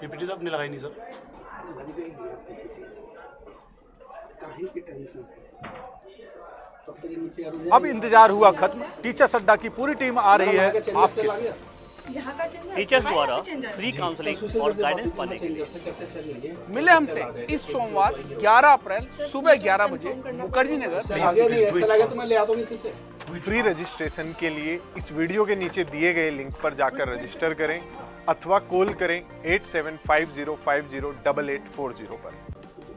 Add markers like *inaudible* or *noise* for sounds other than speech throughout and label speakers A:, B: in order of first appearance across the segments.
A: PPT तो आपने लगाई नहीं सर
B: अब इंतजार हुआ खत्म टीचर्स अड्डा की पूरी टीम आ रही है आपके टीचर्स द्वारा फ्री काउंसलिंग
C: और गाइडेंस पाने के लिए मिले हमसे इस सोमवार 11 अप्रैल सुबह 11 बजे मुखर्जी नगर
A: फ्री रजिस्ट्रेशन के लिए इस वीडियो के नीचे दिए गए लिंक पर जाकर रजिस्टर करें अथवा कॉल करें eight seven five zero five zero double eight four zero पर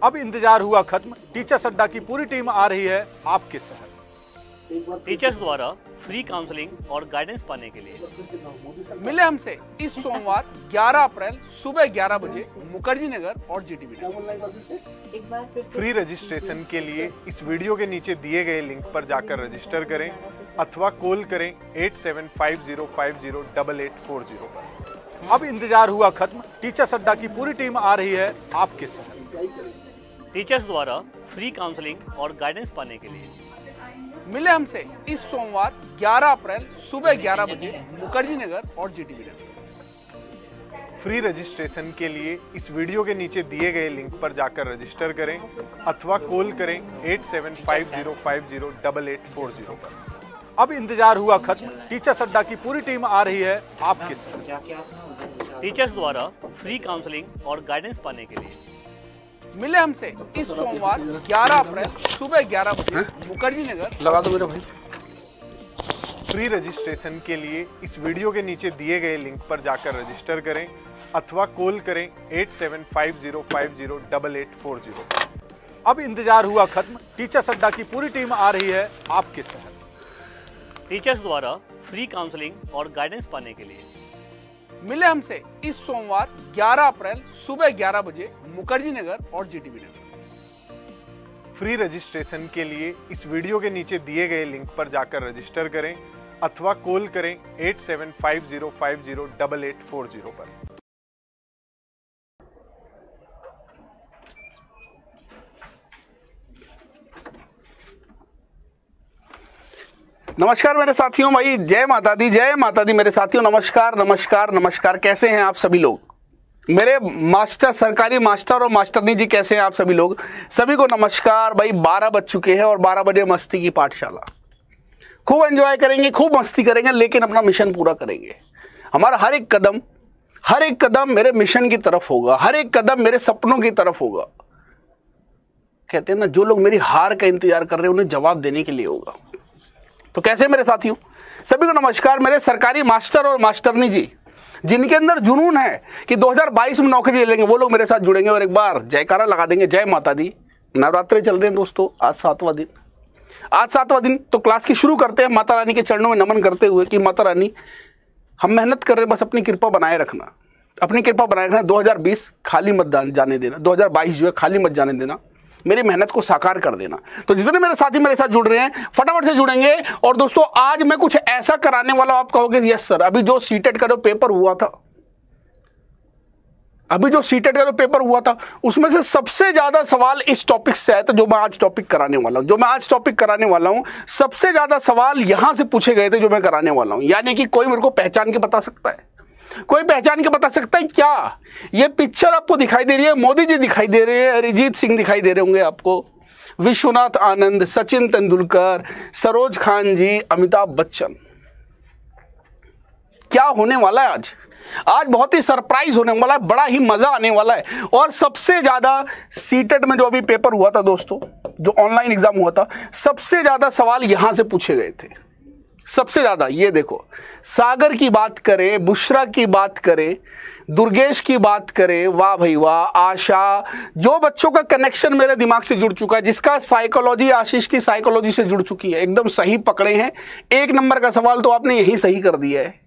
B: अब इंतजार हुआ खत्म टीचर अड्डा की पूरी टीम आ रही है आपके शहर टीचर्स
C: द्वारा फ्री काउंसलिंग और गाइडेंस पाने के लिए मिले हमसे इस सोमवार 11 अप्रैल सुबह 11 बजे मुखर्जी नगर और जी टीवी
D: फ्री रजिस्ट्रेशन
C: के
A: लिए इस वीडियो के नीचे दिए गए लिंक पर जाकर रजिस्टर करें अथवा कॉल करें eight seven five zero five zero double eight four zero पर
B: अब इंतजार हुआ खत्म टीचर अड्डा की पूरी टीम आ रही है आपके साथ
C: टीचर्स द्वारा फ्री काउंसलिंग और गाइडेंस पाने के लिए मिले हमसे इस सोमवार 11 अप्रैल सुबह 11 बजे मुखर्जी नगर और जीटी टी फ्री
A: रजिस्ट्रेशन के लिए इस वीडियो के नीचे दिए गए लिंक पर जाकर रजिस्टर करें अथवा कॉल करें eight seven five zero five zero double eight four zero पर अब इंतजार हुआ
B: खत्म टीचर्स अड्डा की पूरी टीम आ रही है आपके
C: साथ टीचर्स द्वारा फ्री काउंसलिंग और गाइडेंस पाने के लिए
B: मिले हमसे इस सोमवार
C: 11 अप्रैल सुबह 11 बजे हाँ? मुखर्जी नगर लगा दो मेरे भाई फ्री
A: रजिस्ट्रेशन के लिए इस वीडियो के नीचे दिए गए लिंक पर जाकर रजिस्टर करें अथवा कॉल करें eight seven five zero five zero double eight four zero
B: अब इंतजार हुआ खत्म टीचर अड्डा की पूरी टीम आ रही है आपके शहर टीचर्स द्वारा
C: फ्री काउंसलिंग और गाइडेंस पाने के लिए मिले हमसे इस सोमवार 11 अप्रैल सुबह 11 बजे मुखर्जी नगर और जीटीबी नगर
A: फ्री रजिस्ट्रेशन के लिए इस वीडियो के नीचे दिए गए लिंक पर जाकर रजिस्टर करें अथवा कॉल करें eight seven five zero five zero double eight four zero पर
C: नमस्कार मेरे साथियों भाई जय माता दी जय माता दी मेरे साथियों नमस्कार नमस्कार नमस्कार कैसे हैं आप सभी लोग मेरे मास्टर सरकारी मास्टर और मास्टरनी जी कैसे हैं आप सभी लोग सभी को नमस्कार भाई बारह बज चुके हैं और बारह बजे मस्ती की पाठशाला खूब एंजॉय करेंगे खूब मस्ती करेंगे लेकिन अपना मिशन पूरा करेंगे हमारा हर एक कदम हर एक कदम मेरे मिशन की तरफ होगा हर एक कदम मेरे सपनों की तरफ होगा कहते हैं ना जो लोग मेरी हार का इंतजार कर रहे हैं उन्हें जवाब देने के लिए होगा तो कैसे मेरे साथियों सभी को नमस्कार मेरे सरकारी मास्टर और मास्टरनी जी जिनके अंदर जुनून है कि 2022 में नौकरी ले लेंगे वो लोग मेरे साथ जुड़ेंगे और एक बार जयकारा लगा देंगे जय माता दी नवरात्रे चल रहे हैं दोस्तों आज सातवां दिन आज सातवां दिन तो क्लास की शुरू करते हैं माता रानी के चरणों में नमन करते हुए कि माता रानी हम मेहनत कर रहे हैं बस अपनी कृपा बनाए रखना अपनी कृपा बनाए रखना दो खाली मत जाने देना दो जो है खाली मत जाने देना मेरी मेहनत को साकार कर देना तो जितने मेरे साथी मेरे साथ जुड़ रहे हैं फटाफट से जुड़ेंगे और दोस्तों आज मैं कुछ ऐसा कराने वाला आप कहोगे यस सर अभी जो सीटेट का जो पेपर हुआ था अभी जो सीटेट का जो पेपर हुआ था उसमें से सबसे ज्यादा सवाल इस टॉपिक से आया था जो मैं आज टॉपिक कराने वाला हूं जो मैं आज टॉपिक कराने वाला हूं सबसे ज्यादा सवाल यहां से पूछे गए थे जो मैं कराने वाला हूं यानी कि कोई मेरे को पहचान के बता सकता है कोई पहचान के बता सकता है क्या ये पिक्चर आपको दिखाई दे रही है मोदी जी दिखाई दे रहे हैं अरिजीत सिंह दिखाई दे रहे होंगे आपको विश्वनाथ आनंद सचिन तेंदुलकर सरोज खान जी अमिताभ बच्चन क्या होने वाला है आज आज बहुत ही सरप्राइज होने वाला है बड़ा ही मजा आने वाला है और सबसे ज्यादा सीटेट में जो अभी पेपर हुआ था दोस्तों जो ऑनलाइन एग्जाम हुआ था सबसे ज्यादा सवाल यहां से पूछे गए थे सबसे ज़्यादा ये देखो सागर की बात करें बुशरा की बात करें दुर्गेश की बात करें वाह भाई वाह आशा जो बच्चों का कनेक्शन मेरे दिमाग से जुड़ चुका है जिसका साइकोलॉजी आशीष की साइकोलॉजी से जुड़ चुकी है एकदम सही पकड़े हैं एक नंबर का सवाल तो आपने यही सही कर दिया है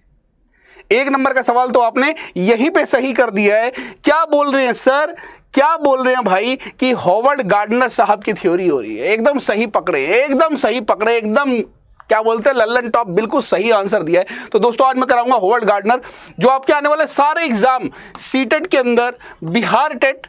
C: एक नंबर का सवाल तो आपने यहीं पे सही कर दिया है क्या बोल रहे हैं सर क्या बोल रहे हैं भाई कि हॉवर्ड गार्डनर साहब की थ्योरी हो रही है एकदम सही पकड़े एकदम सही पकड़े एकदम क्या बोलते हैं लल्लन टॉप बिल्कुल सही आंसर दिया है तो दोस्तों आज मैं कराऊंगा होवर्ड गार्डनर जो आपके आने वाले सारे एग्जाम सीटेट के अंदर Bihar TET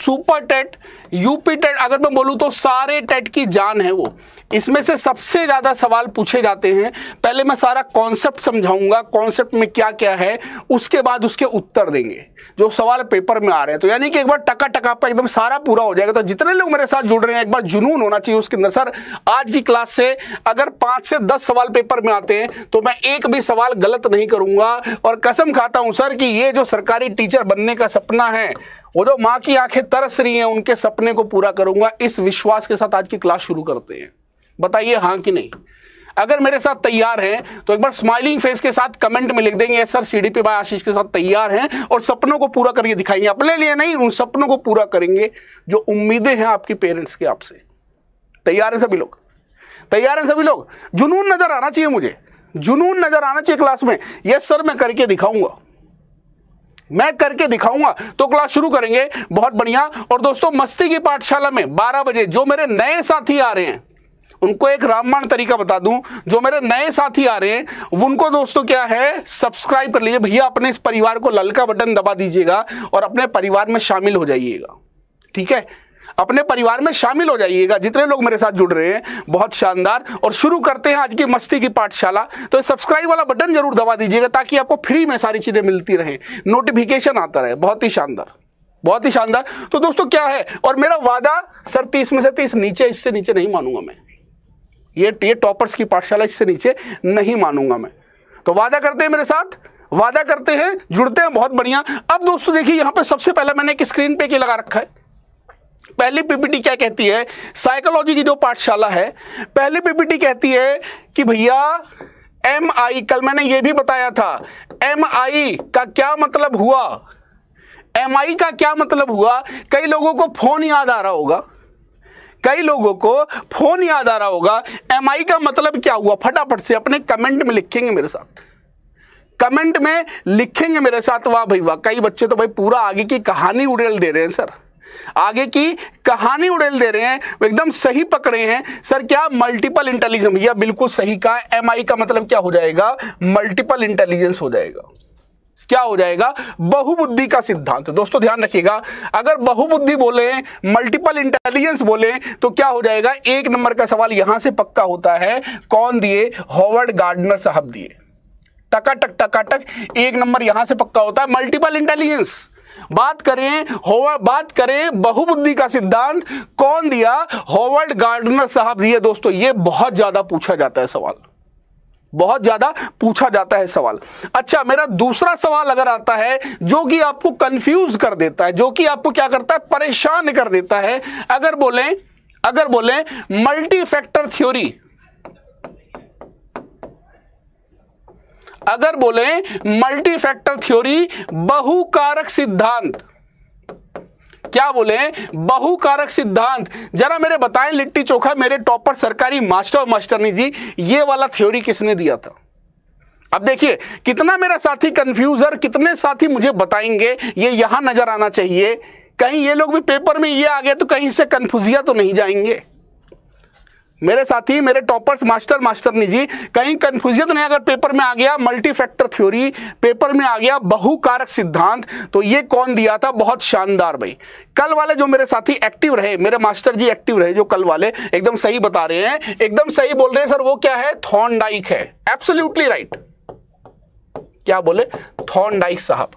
C: super TET UP TET अगर मैं बोलूं तो सारे टेट की जान है वो इसमें से सबसे ज़्यादा सवाल पूछे जाते हैं पहले मैं सारा कॉन्सेप्ट समझाऊंगा कॉन्सेप्ट में क्या क्या है उसके बाद उसके उत्तर देंगे जो सवाल पेपर में आ रहे हैं तो यानी कि एक बार टका टका पर एकदम सारा पूरा हो जाएगा तो जितने लोग मेरे साथ जुड़ रहे हैं एक बार जुनून होना चाहिए उसके अंदर सर आज की क्लास से अगर पांच से दस सवाल पेपर में आते हैं तो मैं एक भी सवाल गलत नहीं करूंगा और कसम खाता हूँ सर कि ये जो सरकारी टीचर बनने का सपना है वो जो माँ की आंखें तरस रही हैं उनके सपने को पूरा करूंगा इस विश्वास के साथ आज की क्लास शुरू करते हैं बताइए हाँ कि नहीं अगर मेरे साथ तैयार हैं तो एक बार स्माइलिंग फेस के साथ कमेंट में लिख देंगे sir C D P by Ashish के साथ तैयार हैं और सपनों को पूरा करके दिखाएंगे अपने लिए नहीं उन सपनों को पूरा करेंगे जो उम्मीदें हैं आपके पेरेंट्स के आपसे तैयार हैं सभी लोग तैयार हैं सभी लोग जुनून नज़र आना चाहिए मुझे जुनून नज़र आना चाहिए क्लास में यस सर मैं करके दिखाऊंगा मैं करके दिखाऊंगा तो क्लास शुरू करेंगे बहुत बढ़िया और दोस्तों मस्ती की पाठशाला में बारह बजे जो मेरे नए साथी आ रहे हैं उनको एक रामबाण तरीका बता दूं जो मेरे नए साथी आ रहे हैं उनको दोस्तों क्या है सब्सक्राइब कर लीजिए भैया अपने इस परिवार को ललका बटन दबा दीजिएगा और अपने परिवार में शामिल हो जाइएगा ठीक है अपने परिवार में शामिल हो जाइएगा जितने लोग मेरे साथ जुड़ रहे हैं बहुत शानदार और शुरू करते हैं आज की मस्ती की पाठशाला तो सब्सक्राइब वाला बटन जरूर दबा दीजिएगा ताकि आपको फ्री में सारी चीज़ें मिलती रहे नोटिफिकेशन आता रहे बहुत ही शानदार बहुत ही शानदार तो दोस्तों क्या है और मेरा वादा सर तीस में से तीस नीचे इससे नीचे नहीं मानूंगा मैं ये ये टॉपर्स की पाठशाला इससे नीचे नहीं मानूंगा मैं तो वादा करते हैं मेरे साथ वादा करते हैं जुड़ते हैं बहुत बढ़िया अब दोस्तों देखिए यहाँ पे सबसे पहले मैंने एक स्क्रीन पे की लगा रखा है पहली पीपीटी क्या कहती है साइकोलॉजी की जो पाठशाला है पहली पीपीटी कहती है कि भैया एम आई कल मैंने ये भी बताया था एम आई का क्या मतलब हुआ एम आई का क्या मतलब हुआ कई लोगों को फोन याद आ रहा होगा कई लोगों को फोन याद आ रहा होगा एम आई का मतलब क्या हुआ फटाफट से अपने कमेंट में लिखेंगे मेरे साथ कमेंट में लिखेंगे मेरे साथ वाह भाई वाह कई बच्चे तो भाई पूरा आगे की कहानी उड़ेल दे रहे हैं सर आगे की कहानी उड़ेल दे रहे हैं एकदम सही पकड़े हैं सर क्या मल्टीपल इंटेलिजेंस भैया बिल्कुल सही कहा एम आई का मतलब क्या हो जाएगा मल्टीपल इंटेलिजेंस हो जाएगा क्या हो जाएगा बहुबुद्धि का सिद्धांत दोस्तों ध्यान रखिएगा अगर बहुबुद्धि बोले मल्टीपल इंटेलिजेंस बोले तो क्या हो जाएगा एक नंबर का सवाल यहां से पक्का होता है कौन दिए हॉवर्ड गार्डनर साहब दिए टका टकाटक एक नंबर यहां से पक्का होता है मल्टीपल इंटेलिजेंस बात करें बात करें बहुबुद्धि का सिद्धांत कौन दिया होवर्ड गार्डनर साहब दिए दोस्तों ये बहुत ज्यादा पूछा जाता है सवाल बहुत ज्यादा पूछा जाता है सवाल अच्छा मेरा दूसरा सवाल अगर आता है जो कि आपको कंफ्यूज कर देता है जो कि आपको क्या करता है परेशान कर देता है अगर बोले अगर बोले मल्टी फैक्टर थ्योरी अगर बोले मल्टी फैक्टर थ्योरी बहुकारक सिद्धांत क्या बोले बहुकारक सिद्धांत जरा मेरे बताएं लिट्टी चोखा मेरे टॉपर सरकारी मास्टर और मास्टरनी जी ये वाला थ्योरी किसने दिया था अब देखिए कितना मेरा साथी कंफ्यूज है कितने साथी मुझे बताएंगे ये यहां नजर आना चाहिए कहीं ये लोग भी पेपर में ये आ गए तो कहीं से कंफ्यूजिया तो नहीं जाएंगे मेरे साथी मेरे टॉपर्स मास्टर नहीं जी कहीं कंफ्यूजन तो नहीं अगर पेपर में आ गया मल्टी फैक्टर थ्योरी पेपर में आ गया बहुकारक सिद्धांत तो ये कौन दिया था बहुत शानदार भाई कल वाले जो मेरे साथी एक्टिव रहे मेरे मास्टर जी एक्टिव रहे जो कल वाले एकदम सही बता रहे हैं एकदम सही बोल रहे हैं सर वो क्या है थॉन है एब्सोल्यूटली राइट क्या बोले थॉन साहब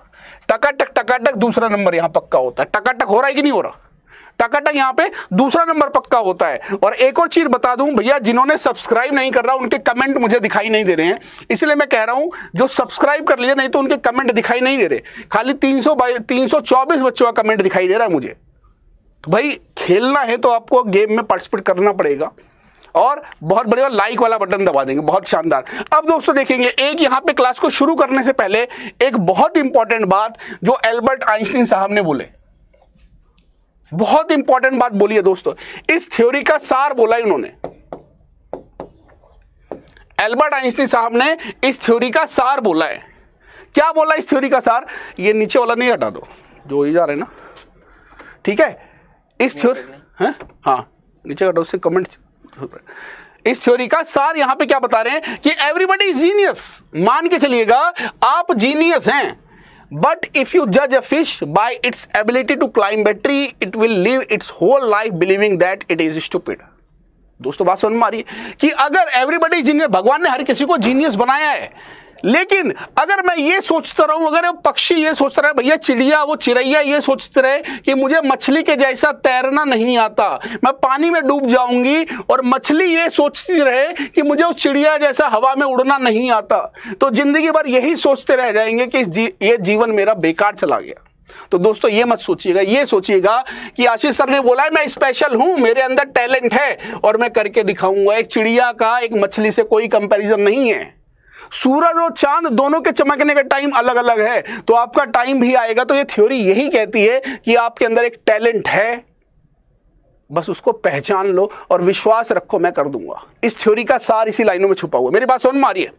C: टकाटक टकाटक दूसरा नंबर यहां पक्का होता है टकाटक हो रहा है कि नहीं हो रहा टाकाटा यहाँ पे दूसरा नंबर पक्का होता है और एक और चीज बता दूं भैया जिन्होंने सब्सक्राइब नहीं कर रहा उनके कमेंट मुझे दिखाई नहीं दे रहे हैं इसलिए मैं कह रहा हूं जो सब्सक्राइब कर लिया नहीं तो उनके कमेंट दिखाई नहीं दे रहे खाली तीन सौ बच्चों का कमेंट दिखाई दे रहा है मुझे तो भाई खेलना है तो आपको गेम में पार्टिसिपेट करना पड़ेगा और बहुत बढ़िया लाइक वाला बटन दबा देंगे बहुत शानदार अब दोस्तों देखेंगे एक यहां पे क्लास को शुरू करने से पहले एक बहुत इंपॉर्टेंट बात जो एल्बर्ट आइंस्टीन साहब ने बोले बहुत इंपॉर्टेंट बात बोली है दोस्तों इस थ्योरी का सार बोला है उन्होंने एल्बर्ट आइंस्टीन साहब ने इस थ्योरी का सार बोला है क्या बोला इस थ्योरी का सार ये नीचे वाला नहीं हटा दो जो ही जा रहे ना ठीक है इस थ्योरी है हाँ नीचे हटाओ उससे कमेंट इस थ्योरी का सार यहां पे क्या बता रहे हैं कि एवरीबडी जीनियस मान के चलिएगा आप जीनियस हैं बट इफ यू जज a fish by its ability to climb tree it will live its whole life believing that it is stupid दोस्तों बात सुन मारी कि अगर एवरीबडी जीनियस भगवान ने हर किसी को जीनियस बनाया है लेकिन अगर मैं ये सोचता रहूं अगर पक्षी ये सोचता रहे भैया चिड़िया वो चिड़ैया ये सोचते रहे कि मुझे मछली के जैसा तैरना नहीं आता मैं पानी में डूब जाऊंगी और मछली ये सोचती रहे कि मुझे उस चिड़िया जैसा हवा में उड़ना नहीं आता तो जिंदगी भर यही सोचते रह जाएंगे कि जी, ये जीवन मेरा बेकार चला गया तो दोस्तों ये मत सोचिएगा ये सोचिएगा कि आशीष सर ने बोला है मैं स्पेशल हूं मेरे अंदर टैलेंट है और मैं करके दिखाऊंगा एक चिड़िया का एक मछली से कोई कंपैरिजन नहीं है सूरज और चांद दोनों के चमकने का टाइम अलग अलग है तो आपका टाइम भी आएगा तो ये थ्योरी यही कहती है कि आपके अंदर एक टैलेंट है बस उसको पहचान लो और विश्वास रखो मैं कर दूंगा इस थ्योरी का सार इसी लाइनों में छुपा हुआ मेरी बात सुन मारिए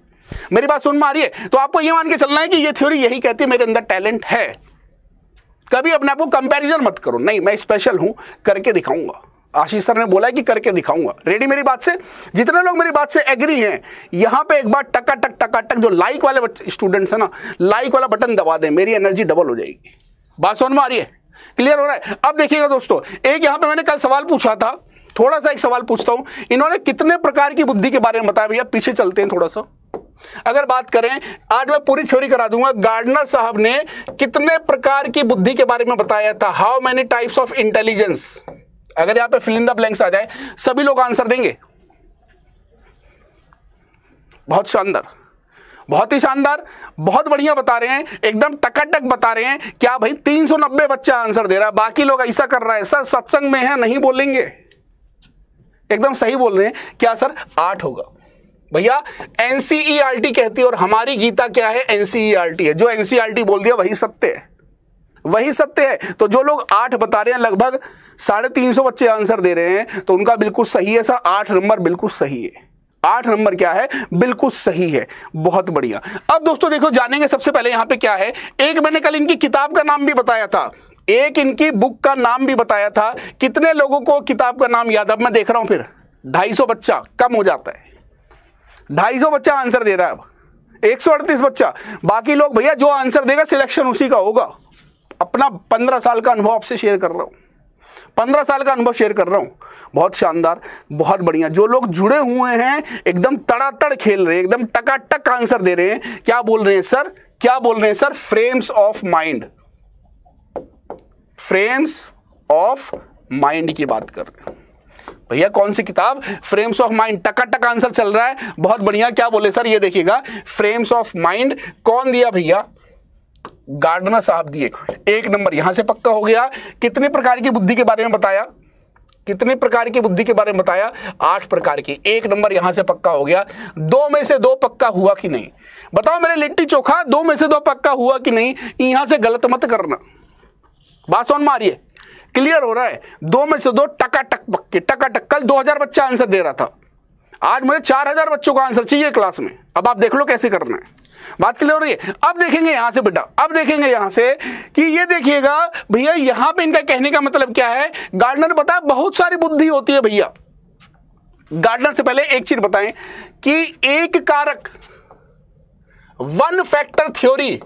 C: मेरी बात सुन मारिए तो आपको यह मान के चलना है कि यह थ्योरी यही कहती है मेरे अंदर टैलेंट है कभी अपने आप को कंपैरिजन मत करो नहीं मैं स्पेशल हूं करके दिखाऊंगा आशीष सर ने बोला है कि करके दिखाऊंगा रेडी मेरी बात से जितने लोग मेरी बात से एग्री हैं यहाँ पे एक बार टका टक टका टक जो लाइक वाले स्टूडेंट्स है ना लाइक वाला बटन दबा दें मेरी एनर्जी डबल हो जाएगी बात सोन में आ रही है क्लियर हो रहा है अब देखिएगा दोस्तों एक यहाँ पर मैंने कल सवाल पूछा था थोड़ा सा एक सवाल पूछता हूं इन्होंने कितने प्रकार की बुद्धि के बारे में बताया भैया पीछे चलते हैं थोड़ा सा अगर बात करें आज मैं पूरी थ्योरी करा दूंगा गार्डनर साहब ने कितने प्रकार की बुद्धि के बारे में बताया था how many types of intelligence अगर यहां पे फिल इन द ब्लैंक्स आ जाए सभी लोग आंसर देंगे बहुत शानदार बहुत ही शानदार बहुत बढ़िया बता रहे हैं एकदम टकाटक बता रहे हैं क्या भाई 390 बच्चा आंसर दे रहा है बाकी लोग ऐसा कर रहा है सर सत्संग में है नहीं बोलेंगे एकदम सही बोल रहे हैं क्या सर आठ होगा भैया एनसीईआरटी e कहती है और हमारी गीता क्या है एनसीईआरटी e है जो एनसीईआरटी e बोल दिया वही सत्य है वही सत्य है तो जो लोग आठ बता रहे हैं लगभग साढ़े तीन सौ बच्चे आंसर दे रहे हैं तो उनका बिल्कुल सही है सर आठ नंबर बिल्कुल सही है आठ नंबर क्या है बिल्कुल सही है बहुत बढ़िया अब दोस्तों देखो जानेंगे सबसे पहले यहां पे क्या है एक मैंने कल इनकी किताब का नाम भी बताया था एक इनकी बुक का नाम भी बताया था कितने लोगों को किताब का नाम याद अब मैं देख रहा हूं फिर ढाई सौ बच्चा कम हो जाता है ढाई सौ बच्चा आंसर दे रहा है अब एक सौ अड़तीस बच्चा बाकी लोग भैया जो आंसर देगा सिलेक्शन उसी का होगा अपना पंद्रह साल का अनुभव आपसे शेयर कर रहा हूं पंद्रह साल का अनुभव शेयर कर रहा हूँ बहुत शानदार बहुत बढ़िया जो लोग जुड़े हुए हैं एकदम तड़ातड़ खेल रहे हैं एकदम टकाटक आंसर दे रहे हैं क्या बोल रहे हैं सर क्या बोल रहे हैं sir frames of mind frames of mind की बात कर रहे हैं भैया कौन सी किताब फ्रेम्स ऑफ माइंड टका टका आंसर चल रहा है बहुत बढ़िया क्या बोले सर ये देखिएगा फ्रेम्स ऑफ माइंड कौन दिया भैया गार्डनर साहब दिए एक नंबर यहां से पक्का हो गया कितने प्रकार की बुद्धि के बारे में बताया कितने प्रकार की बुद्धि के बारे में बताया आठ प्रकार की एक नंबर यहां से पक्का हो गया दो में से दो पक्का हुआ कि नहीं बताओ मेरे लिट्टी चोखा दो में से दो पक्का हुआ कि नहीं यहां से गलत मत करना बात सोन मारिए क्लियर हो रहा है दो में से दो टका टक पक्के टका टक कल दो हजार बच्चा आंसर दे रहा था आज मुझे चार हजार बच्चों का आंसर चाहिए क्लास में अब आप देख लो कैसे करना है बात क्लियर हो रही है अब देखेंगे यहां से बेटा अब देखेंगे यहां से कि ये देखिएगा भैया यहां पे इनका कहने का मतलब क्या है गार्डनर बता बहुत सारी बुद्धि होती है भैया गार्डनर से पहले एक चीज बताएं कि एक कारक one factor theory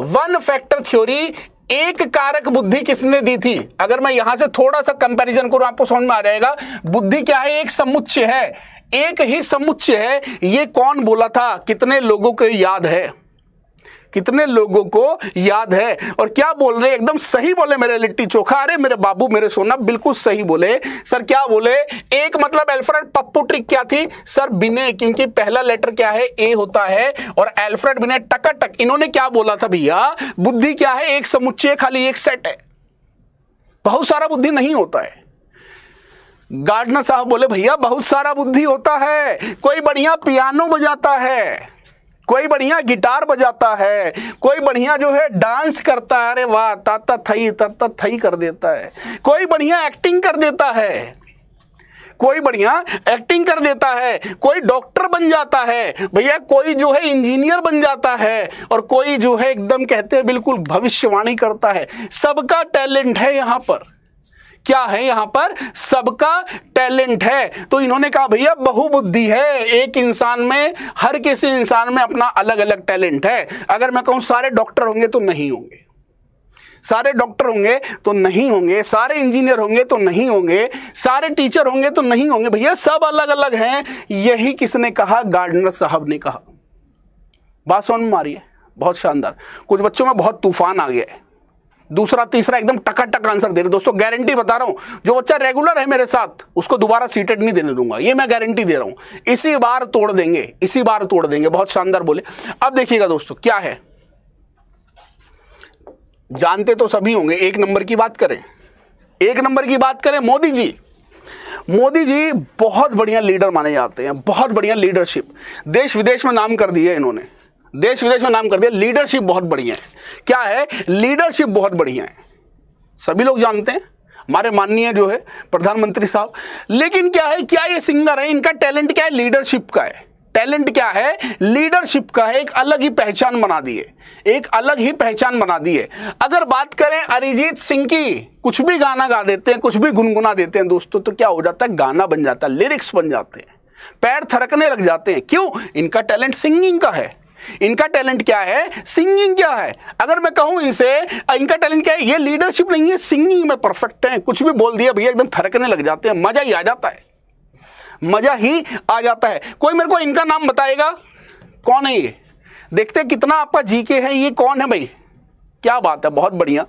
C: one factor theory एक कारक बुद्धि किसने दी थी अगर मैं यहां से थोड़ा सा कंपैरिजन करूं आपको समझ में आ जाएगा बुद्धि क्या है एक समुच्चय है एक ही समुच्चय है ये कौन बोला था कितने लोगों को याद है कितने लोगों को याद है और क्या बोल रहे एकदम सही बोले मेरे लिट्टी चोखा अरे मेरे बाबू मेरे सोना बिल्कुल सही बोले सर क्या बोले एक मतलब एल्फ्रेड पप्पू ट्रिक क्या थी सर बिने क्योंकि पहला लेटर क्या है ए होता है और एल्फ्रेड बिने टक इन्होंने क्या बोला था भैया बुद्धि क्या है एक समुच्चय खाली एक सेट है बहुत सारा बुद्धि नहीं होता है गार्डनर साहब बोले भैया बहुत सारा बुद्धि होता है कोई बढ़िया पियानो बजाता है कोई बढ़िया गिटार बजाता है कोई बढ़िया जो है डांस करता है अरे वाह ताता थई ताता थई कर देता है कोई बढ़िया एक्टिंग कर देता है कोई बढ़िया एक्टिंग कर देता है कोई डॉक्टर बन जाता है भैया कोई जो है इंजीनियर बन जाता है और कोई जो है एकदम कहते हैं बिल्कुल भविष्यवाणी करता है सबका टैलेंट है यहाँ पर क्या है यहां पर सबका टैलेंट है तो इन्होंने कहा भैया बहुबुद्धि है एक इंसान में हर किसी इंसान में अपना अलग अलग टैलेंट है अगर मैं कहूं सारे डॉक्टर होंगे तो नहीं होंगे सारे डॉक्टर होंगे तो नहीं होंगे सारे इंजीनियर होंगे तो नहीं होंगे सारे टीचर होंगे तो नहीं होंगे भैया सब अलग अलग हैं यही किसने कहा गार्डनर साहब ने कहा बात सुन मारिए बहुत शानदार कुछ बच्चों में बहुत तूफान आ गया है दूसरा तीसरा एकदम टकाटक आंसर दे रहे दोस्तों गारंटी बता रहा हूं जो बच्चा रेगुलर है मेरे साथ उसको दोबारा सीटेड नहीं देने दूंगा ये मैं गारंटी दे रहा हूं इसी बार तोड़ देंगे इसी बार तोड़ देंगे बहुत शानदार बोले अब देखिएगा दोस्तों क्या है जानते तो सभी होंगे एक नंबर की बात करें एक नंबर की बात करें मोदी जी मोदी जी बहुत बढ़िया लीडर माने जाते हैं बहुत बढ़िया लीडरशिप देश विदेश में नाम कर दिए इन्होंने देश विदेश में नाम कर दिया लीडरशिप बहुत बढ़िया है क्या है लीडरशिप बहुत बढ़िया है सभी लोग जानते हैं हमारे माननीय जो है प्रधानमंत्री साहब लेकिन क्या है क्या ये सिंगर है इनका टैलेंट क्या है लीडरशिप का है टैलेंट क्या है लीडरशिप का है एक अलग ही पहचान बना दी है एक अलग ही पहचान बना दी है अगर बात करें अरिजीत सिंह की कुछ भी गाना गा देते हैं कुछ भी गुनगुना देते हैं दोस्तों तो क्या हो जाता है गाना बन जाता है लिरिक्स बन जाते हैं पैर थरकने लग जाते हैं क्यों इनका टैलेंट सिंगिंग का है इनका टैलेंट क्या है सिंगिंग क्या है अगर मैं कहूं इनसे इनका टैलेंट क्या है ये लीडरशिप नहीं है सिंगिंग में परफेक्ट है कुछ भी बोल दिया भैया एकदम थरकने लग जाते हैं मजा ही आ जाता है मजा ही आ जाता है कोई मेरे को इनका नाम बताएगा कौन है ये देखते कितना आपका जी के है ये कौन है भाई क्या बात है बहुत बढ़िया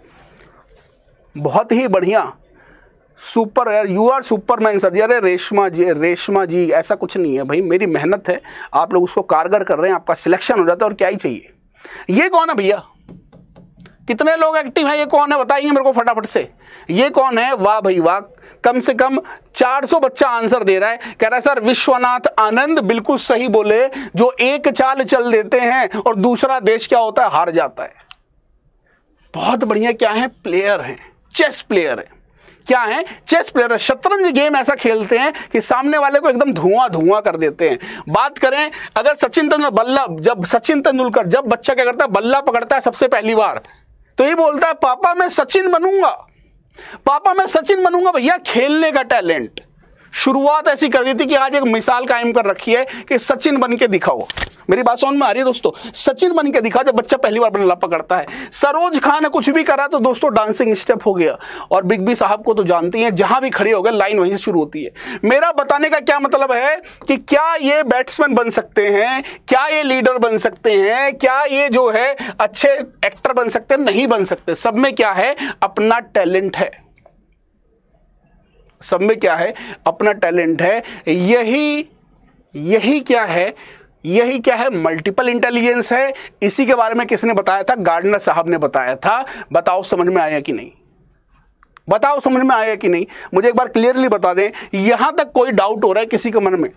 C: बहुत ही बढ़िया सुपर यार यू आर सुपरमैन सर यार रेशमा जी रेशमा जी ऐसा कुछ नहीं है भाई मेरी मेहनत है आप लोग उसको कारगर कर रहे हैं आपका सिलेक्शन हो जाता है और क्या ही चाहिए ये कौन है भैया कितने लोग एक्टिव हैं ये कौन है बताइए मेरे को फटाफट से ये कौन है वाह भाई वाह कम से कम 400 बच्चा आंसर दे रहा है कह रहा है सर विश्वनाथ आनंद बिल्कुल सही बोले जो एक चाल चल देते हैं और दूसरा देश क्या होता है हार जाता है बहुत बढ़िया क्या है प्लेयर है चेस प्लेयर है क्या है चेस प्लेयर शतरंज गेम ऐसा खेलते हैं कि सामने वाले को एकदम धुआं धुआं कर देते हैं बात करें अगर सचिन तेंदुलकर बल्ला जब सचिन तेंदुलकर जब बच्चा क्या करता है बल्ला पकड़ता है सबसे पहली बार तो ये बोलता है पापा मैं सचिन बनूंगा पापा मैं सचिन बनूंगा भैया खेलने का टैलेंट शुरुआत ऐसी कर दी थी कि आज एक मिसाल कायम कर रखी है कि सचिन बन के दिखाओ मेरी बात सुन में आ रही है दोस्तों सचिन बन के दिखाओ जब बच्चा पहली बार बल्ला पकड़ता है सरोज खान ने कुछ भी करा तो दोस्तों डांसिंग स्टेप हो गया और बिग बी साहब को तो जानती हैं जहां भी खड़े हो गए लाइन वहीं से शुरू होती है मेरा बताने का क्या मतलब है कि क्या ये बैट्समैन बन सकते हैं क्या ये लीडर बन सकते हैं क्या ये जो है अच्छे एक्टर बन सकते हैं नहीं बन सकते सब में क्या है अपना टैलेंट है सब में क्या है अपना टैलेंट है यही यही क्या है यही क्या है मल्टीपल इंटेलिजेंस है इसी के बारे में किसने बताया था गार्डनर साहब ने बताया था बताओ समझ में आया कि नहीं बताओ समझ में आया कि नहीं मुझे एक बार क्लियरली बता दें यहां तक कोई डाउट हो रहा है किसी के मन में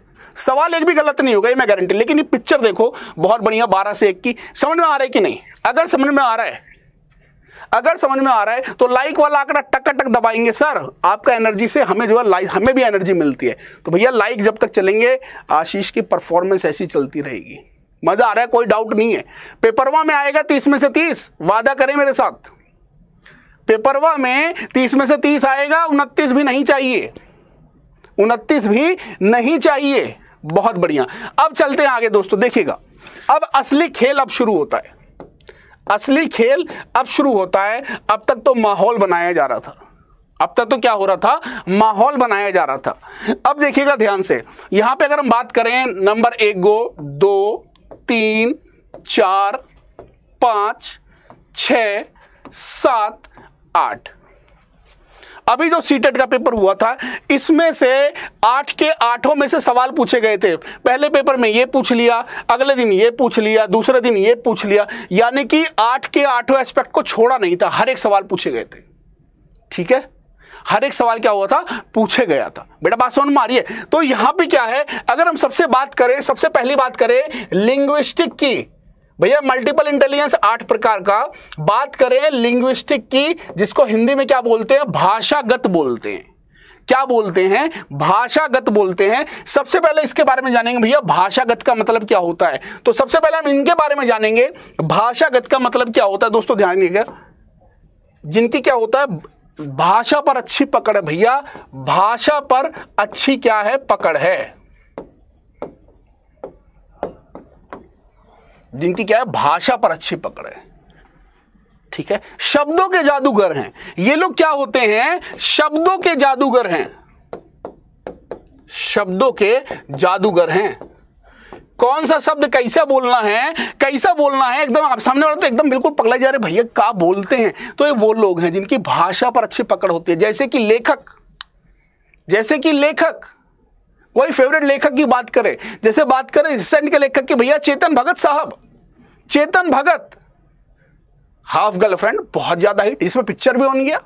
C: सवाल एक भी गलत नहीं होगा ये मैं गारंटी लेकिन ये पिक्चर देखो बहुत बढ़िया बारह से एक की समझ में आ रहा है कि नहीं अगर समझ में आ रहा है अगर समझ में आ रहा है तो लाइक वाला आंकड़ा टक टक दबाएंगे सर आपका एनर्जी से हमें जो है लाइक हमें भी एनर्जी मिलती है तो भैया लाइक जब तक चलेंगे आशीष की परफॉर्मेंस ऐसी चलती रहेगी मजा आ रहा है कोई डाउट नहीं है पेपरवा में आएगा तीस में से तीस वादा करें मेरे साथ पेपरवा में तीस में से तीस आएगा उनतीस भी नहीं चाहिए उनतीस भी नहीं चाहिए बहुत बढ़िया अब चलते हैं आगे दोस्तों देखिएगा अब असली खेल अब शुरू होता है असली खेल अब शुरू होता है अब तक तो माहौल बनाया जा रहा था अब तक तो क्या हो रहा था माहौल बनाया जा रहा था अब देखिएगा ध्यान से यहां पे अगर हम बात करें नंबर एक गो दो तीन चार पांच छ सात आठ अभी जो सीटेट e का पेपर हुआ था इसमें से आठ के आठों में से सवाल पूछे गए थे पहले पेपर में ये पूछ लिया अगले दिन ये पूछ लिया दूसरे दिन ये पूछ लिया यानी कि आठ के आठों एस्पेक्ट को छोड़ा नहीं था हर एक सवाल पूछे गए थे ठीक है हर एक सवाल क्या हुआ था पूछे गया था बेटा बात सुन मारिए तो यहां पे क्या है अगर हम सबसे बात करें सबसे पहली बात करें लिंग्विस्टिक की भैया मल्टीपल इंटेलिजेंस आठ प्रकार का बात करें लिंग्विस्टिक की जिसको हिंदी में क्या बोलते हैं भाषागत बोलते हैं क्या बोलते हैं भाषागत बोलते हैं सबसे पहले इसके बारे में जानेंगे भैया भाषागत का मतलब क्या होता है तो सबसे पहले हम इनके बारे में जानेंगे भाषागत का मतलब क्या होता है दोस्तों ध्यान देगा जिनकी क्या होता है भाषा पर अच्छी पकड़ है भैया भाषा पर अच्छी क्या है पकड़ है जिनकी क्या है भाषा पर अच्छी पकड़ है ठीक है शब्दों के जादूगर हैं ये लोग क्या होते हैं शब्दों के जादूगर हैं शब्दों के जादूगर हैं कौन सा शब्द कैसा बोलना है कैसा बोलना है एकदम आप सामने वाले तो एकदम बिल्कुल पकड़े जा रहे भैया क्या बोलते हैं तो ये वो लोग हैं जिनकी भाषा पर अच्छी पकड़ होती है जैसे कि लेखक जैसे कि लेखक कोई फेवरेट लेखक की बात करें जैसे बात करें रिसेंट के लेखक के भैया चेतन भगत साहब चेतन भगत हाफ गर्लफ्रेंड बहुत ज्यादा हिट इसमें पिक्चर भी बन गया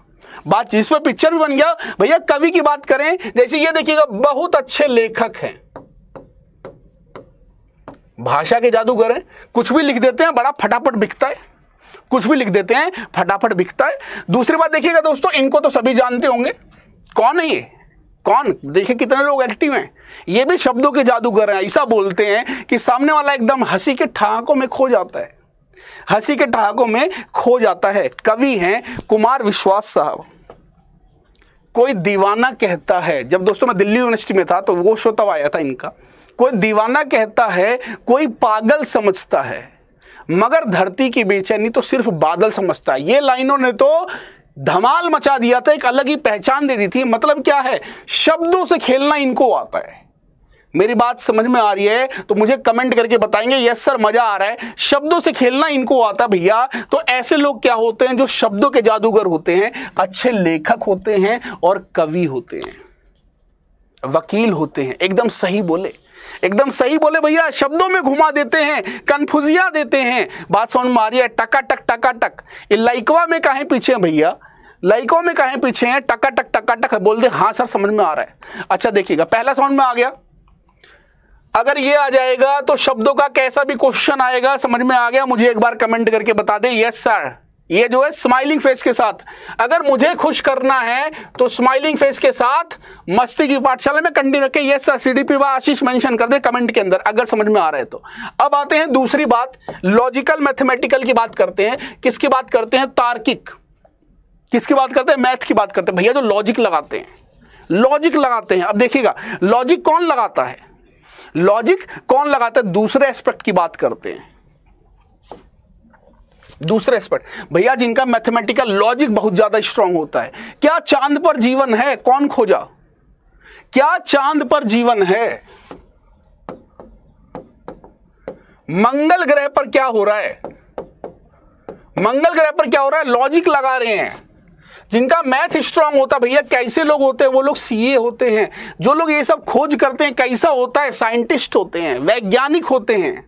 C: बात पर पिक्चर भी बन गया भैया कवि की बात करें जैसे ये देखिएगा बहुत अच्छे लेखक हैं भाषा के जादूगर हैं कुछ भी लिख देते हैं बड़ा फटाफट बिकता है कुछ भी लिख देते हैं फटाफट बिकता है दूसरी बात देखिएगा दोस्तों इनको तो सभी जानते होंगे कौन है ये कौन देखिए कितने लोग एक्टिव हैं ये भी शब्दों के जादूगर हैं ऐसा बोलते हैं कि सामने वाला एकदम हंसी के ठहाकों में खो जाता है हंसी के ठहाकों में खो जाता है कवि हैं कुमार विश्वास साहब कोई दीवाना कहता है जब दोस्तों मैं दिल्ली यूनिवर्सिटी में था तो वो शो तब आया था इनका कोई दीवाना कहता है कोई पागल समझता है मगर धरती की बेचैनी तो सिर्फ बादल समझता है ये लाइनों ने तो धमाल मचा दिया था एक अलग ही पहचान दे दी थी मतलब क्या है शब्दों से खेलना इनको आता है मेरी बात समझ में आ रही है तो मुझे कमेंट करके बताएंगे यस सर मजा आ रहा है शब्दों से खेलना इनको आता भैया तो ऐसे लोग क्या होते हैं जो शब्दों के जादूगर होते हैं अच्छे लेखक होते हैं और कवि होते हैं वकील होते हैं एकदम सही बोले एकदम सही बोले भैया शब्दों में घुमा देते हैं कन्फ्यूजिया देते हैं बात समझ में आ रही है टका टक टका टक इलाइकवा में कहा पीछे भैया लाइकों में कहें पीछे हैं टका टक टका टक बोल दे हाँ सर समझ में आ रहा है अच्छा देखिएगा पहला समझ में आ गया अगर ये आ जाएगा तो शब्दों का कैसा भी क्वेश्चन आएगा समझ में आ गया मुझे एक बार कमेंट करके बता दें यस सर ये जो है स्माइलिंग फेस के साथ अगर मुझे खुश करना है तो स्माइलिंग फेस के साथ मस्ती की पाठशाला में कंटिन्यू रखें यस सर पी व आशीष मेंशन कर दे कमेंट के अंदर अगर समझ में आ रहा है तो अब आते हैं दूसरी बात लॉजिकल मैथमेटिकल की बात करते हैं किसकी बात करते हैं तार्किक किसकी बात करते हैं मैथ की बात करते हैं भैया जो लॉजिक लगाते हैं लॉजिक लगाते हैं अब देखिएगा लॉजिक कौन लगाता है लॉजिक कौन लगाता है दूसरे एस्पेक्ट की बात करते हैं दूसरे एस्पेक्ट भैया जिनका मैथमेटिकल लॉजिक बहुत ज्यादा स्ट्रांग होता है क्या चांद पर जीवन है कौन खोजा क्या चांद पर जीवन है मंगल ग्रह पर क्या हो रहा है मंगल ग्रह पर क्या हो रहा है लॉजिक लगा रहे हैं जिनका मैथ स्ट्रांग होता भैया कैसे लोग होते हैं वो लोग सीए होते हैं जो लोग ये सब खोज करते हैं कैसा होता है साइंटिस्ट होते हैं वैज्ञानिक होते हैं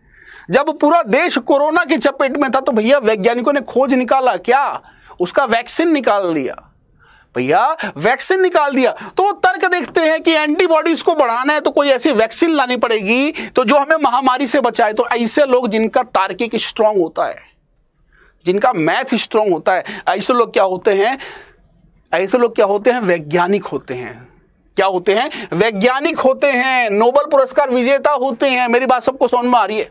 C: जब पूरा देश कोरोना की चपेट में था तो भैया वैज्ञानिकों ने खोज निकाला क्या उसका वैक्सीन निकाल दिया भैया वैक्सीन निकाल दिया तो वो तर्क देखते हैं कि एंटीबॉडीज को बढ़ाना है तो कोई ऐसी वैक्सीन लानी पड़ेगी तो जो हमें महामारी से बचाए तो ऐसे लोग जिनका तार्किक स्ट्रांग होता है जिनका मैथ स्ट्रांग होता है ऐसे लोग क्या होते हैं ऐसे लोग क्या होते हैं वैज्ञानिक होते हैं क्या होते हैं वैज्ञानिक होते हैं नोबल पुरस्कार विजेता होते हैं मेरी बात सबको सोन में आ रही है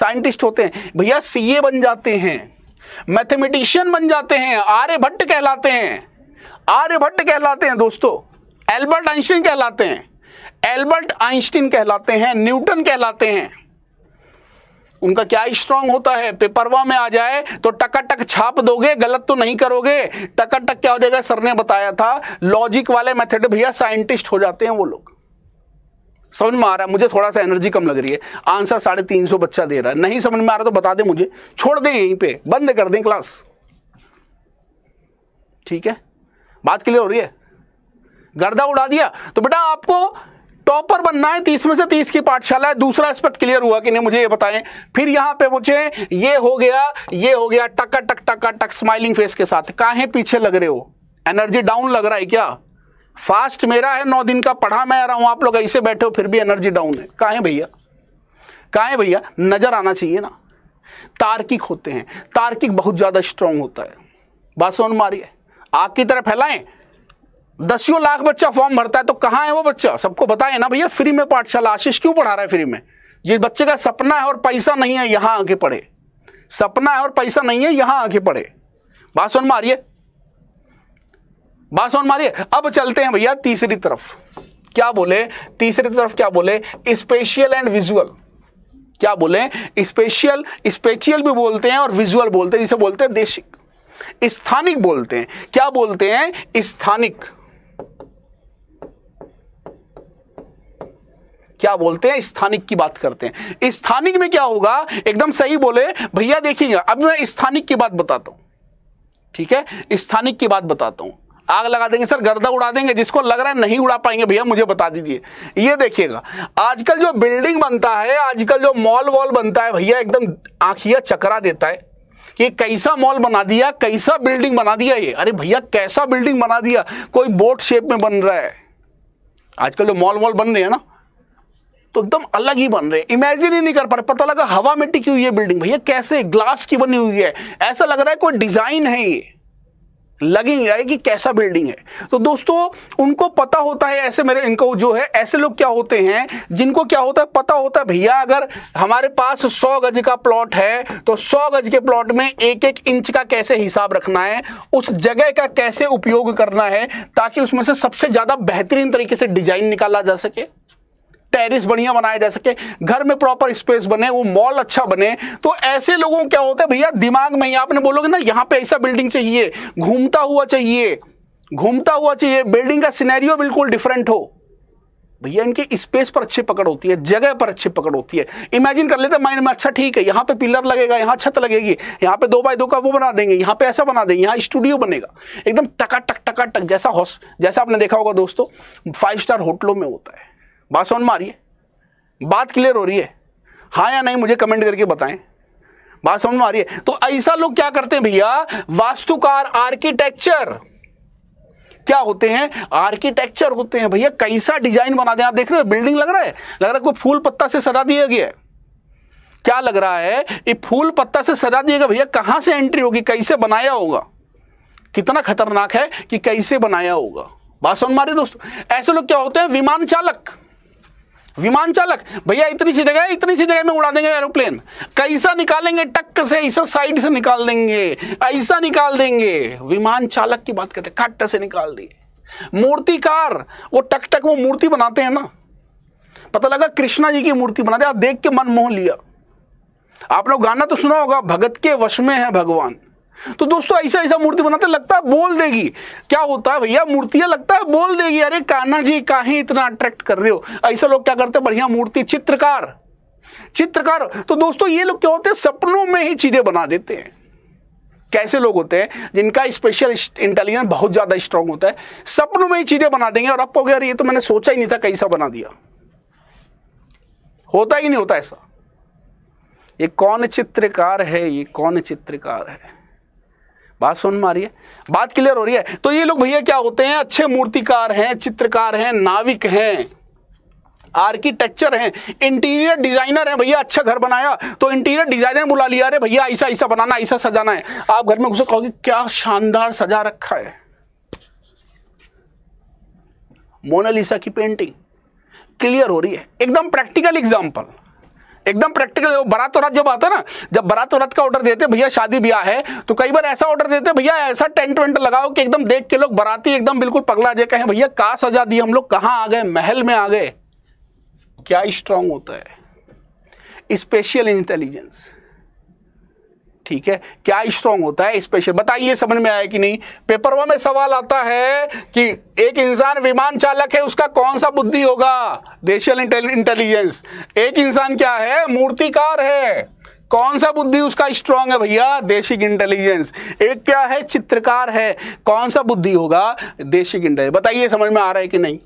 C: साइंटिस्ट होते हैं भैया सीए बन जाते हैं मैथमेटिशियन बन जाते हैं आर्यभट्ट कहलाते हैं आर्यभट्ट कहलाते हैं दोस्तों एल्बर्ट आइंस्टीन कहलाते हैं एल्बर्ट आइंस्टीन कहलाते हैं न्यूटन कहलाते हैं उनका क्या स्ट्रांग होता है पेपरवा में आ जाए तो टकाटक छाप दोगे गलत तो नहीं करोगे टकाटक क्या हो जाएगा सर ने बताया था लॉजिक वाले मेथड भैया साइंटिस्ट हो जाते हैं वो लोग समझ में आ रहा है मुझे थोड़ा सा एनर्जी कम लग रही है आंसर साढ़े तीन सौ बच्चा दे रहा है नहीं समझ में आ रहा तो बता दे मुझे छोड़ दें यहीं पे बंद कर दें क्लास ठीक है बात क्लियर हो रही है गर्दा उड़ा दिया तो बेटा आपको टॉपर बनना है तीस में से तीस की पाठशाला है दूसरा एस्पेक्ट क्लियर हुआ कि नहीं मुझे ये बताएं फिर यहां पे मुझे ये हो गया ये हो गया टका टक टक्का टक स्माइलिंग फेस के साथ काहे पीछे लग रहे हो एनर्जी डाउन लग रहा है क्या फास्ट मेरा है नौ दिन का पढ़ा मैं आ रहा हूं आप लोग ऐसे बैठे हो फिर भी एनर्जी डाउन है काहे भैया काहे भैया नजर आना चाहिए ना तार्किक होते हैं तार्किक बहुत ज़्यादा स्ट्रांग होता है बासवन मारिए आग की तरह फैलाएं दसियों लाख बच्चा फॉर्म भरता है तो कहाँ है वो बच्चा सबको बताए ना भैया फ्री में पाठशाला आशीष क्यों पढ़ा रहा है फ्री में ये बच्चे का सपना है और पैसा नहीं है यहाँ आके पढ़े सपना है और पैसा नहीं है यहाँ आके पढ़े बात सुन मारिए बात सुन मारिए अब चलते हैं भैया तीसरी तरफ क्या बोले तीसरी तरफ क्या बोले स्पेशियल एंड विजुअल क्या बोले स्पेशियल स्पेशियल भी बोलते हैं और विजुअल बोलते हैं जिसे बोलते हैं देशिक स्थानिक बोलते हैं क्या बोलते हैं स्थानिक क्या बोलते हैं स्थानिक की बात करते हैं स्थानिक में क्या होगा एकदम सही बोले भैया देखिएगा अब मैं स्थानिक की बात बताता हूँ ठीक है स्थानिक की बात बताता हूँ आग लगा देंगे सर गर्दा उड़ा देंगे जिसको लग रहा है नहीं उड़ा पाएंगे भैया मुझे बता दीजिए ये देखिएगा आजकल जो बिल्डिंग बनता है आजकल जो मॉल वॉल बनता है भैया एकदम आंखिया चकरा देता है ये कैसा मॉल बना दिया कैसा बिल्डिंग बना दिया ये अरे भैया कैसा बिल्डिंग बना दिया कोई बोट शेप में बन रहा है आजकल जो मॉल वॉल बन रहे हैं ना तो एकदम अलग ही बन रहे हैं इमेजिन ही नहीं कर पा रहे पता लगा हवा में टिकी हुई है बिल्डिंग भैया कैसे ग्लास की बनी हुई है ऐसा लग रहा है कोई डिजाइन है ये लग ही है कि कैसा बिल्डिंग है तो दोस्तों उनको पता होता है ऐसे मेरे इनको जो है ऐसे लोग क्या होते हैं जिनको क्या होता है पता होता है भैया अगर हमारे पास 100 गज का प्लॉट है तो 100 गज के प्लॉट में एक एक इंच का कैसे हिसाब रखना है उस जगह का कैसे उपयोग करना है ताकि उसमें से सबसे ज़्यादा बेहतरीन तरीके से डिजाइन निकाला जा सके टेरिस बढ़िया बनाया जा सके घर में प्रॉपर स्पेस बने वो मॉल अच्छा बने तो ऐसे लोगों क्या होता है भैया दिमाग में ही आपने बोलोगे ना यहाँ पे ऐसा बिल्डिंग चाहिए घूमता हुआ चाहिए घूमता हुआ चाहिए बिल्डिंग का सिनेरियो बिल्कुल डिफरेंट हो भैया इनके स्पेस पर अच्छी पकड़ होती है जगह पर अच्छी पकड़ होती है इमेजिन कर लेते माइंड में अच्छा ठीक है यहाँ पे पिलर लगेगा यहाँ छत लगेगी यहाँ पे दो बाय दो का वो बना देंगे यहाँ पे ऐसा बना देंगे यहाँ स्टूडियो बनेगा एकदम टका टक टका टक जैसा हॉस जैसा आपने देखा होगा दोस्तों फाइव स्टार होटलों में होता है बात समझ में आ रही है बात क्लियर हो रही है हाँ या नहीं मुझे कमेंट करके बताएं बात समझ में आ रही है तो ऐसा लोग क्या करते हैं भैया वास्तुकार आर्किटेक्चर क्या होते हैं आर्किटेक्चर होते हैं भैया कैसा डिजाइन बना दें आप देख रहे हो बिल्डिंग लग रहा है लग रहा है कोई फूल पत्ता से सजा दिया गया है क्या लग रहा है ये फूल पत्ता से सजा दिया गया भैया कहां से एंट्री होगी कैसे बनाया होगा कितना खतरनाक है कि कैसे बनाया होगा बात समझ मारे दोस्तों ऐसे लोग क्या होते हैं विमान चालक विमान चालक भैया इतनी सी जगह इतनी सी जगह में उड़ा देंगे एरोप्लेन कैसा निकालेंगे टक्कर से ऐसा साइड से निकाल देंगे ऐसा निकाल देंगे विमान चालक की बात करते खट्ट से निकाल दिए मूर्तिकार वो टक टक वो मूर्ति बनाते हैं ना पता लगा कृष्णा जी की मूर्ति बनाते आप देख के मन मोह लिया आप लोग गाना तो सुना होगा भगत के वश में है भगवान तो दोस्तों ऐसा ऐसा मूर्ति बनाते लगता है बोल देगी क्या होता है भैया मूर्तियां लगता है बोल देगी अरे कान्हा जी काहे इतना अट्रैक्ट कर रहे हो ऐसे लोग क्या करते बढ़िया मूर्ति चित्रकार चित्रकार तो दोस्तों ये लोग क्या होते हैं सपनों में ही चीजें बना देते हैं कैसे लोग होते हैं जिनका स्पेशल इंटेलिजेंस बहुत ज़्यादा स्ट्रांग होता है सपनों में ही चीज़ें बना देंगे और आपको तो यार ये तो मैंने सोचा ही नहीं था कैसा बना दिया होता ही नहीं होता ऐसा ये कौन चित्रकार है ये कौन चित्रकार है बात सुन है बात क्लियर हो रही है तो ये लोग भैया क्या होते हैं अच्छे मूर्तिकार हैं चित्रकार हैं नाविक हैं आर्किटेक्चर हैं इंटीरियर डिजाइनर हैं भैया अच्छा घर बनाया तो इंटीरियर डिजाइनर बुला लिया अरे भैया ऐसा ऐसा बनाना ऐसा सजाना है आप घर में घुसो कहोगे क्या शानदार सजा रखा है मोनालिसा की पेंटिंग क्लियर हो रही है एकदम प्रैक्टिकल एग्जाम्पल एकदम प्रैक्टिकल बारात वरात जब आता ना जब बारात वरात का ऑर्डर देते भैया शादी ब्याह है तो कई बार ऐसा ऑर्डर देते भैया ऐसा टेंट वेंट लगाओ कि एकदम देख के लोग बराती एकदम बिल्कुल पगला जाए कहें भैया कहा सजा दी हम लोग कहाँ आ गए महल में आ गए क्या स्ट्रांग होता है स्पेशल इंटेलिजेंस ठीक है क्या स्ट्रांग होता है स्पेशल बताइए समझ में आया कि नहीं पेपर वन में सवाल आता है कि एक इंसान विमान चालक है उसका कौन सा बुद्धि होगा देशियल इंटेलिजेंस एक इंसान क्या है मूर्तिकार है कौन सा बुद्धि उसका स्ट्रांग है भैया देशिक इंटेलिजेंस एक क्या है चित्रकार है कौन सा बुद्धि होगा देशिक इंटेलिजेंस बताइए समझ में आ रहा है कि नहीं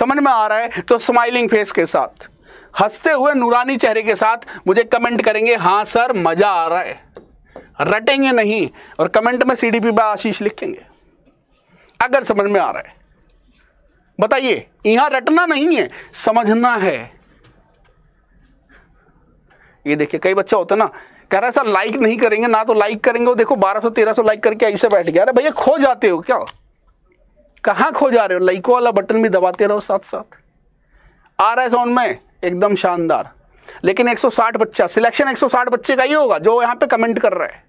C: समझ में आ रहा है तो स्माइलिंग फेस के साथ हंसते हुए नूरानी चेहरे के साथ मुझे कमेंट करेंगे हाँ सर मज़ा आ रहा है रटेंगे नहीं और कमेंट में सी डी पी आशीष लिखेंगे अगर समझ में आ रहा है बताइए यहां रटना नहीं है समझना है ये देखिए कई बच्चा होता ना कह रहा है सर लाइक नहीं करेंगे ना तो लाइक करेंगे वो देखो 1200 1300 लाइक करके ऐसे बैठ गया अरे भैया खो जाते हो क्या कहां खो जा रहे हो लाइक वाला बटन भी दबाते रहो साथ साथ आ रहा है सोन में एकदम शानदार लेकिन 160 बच्चा सिलेक्शन 160 बच्चे का ही होगा जो यहाँ पे कमेंट कर रहा है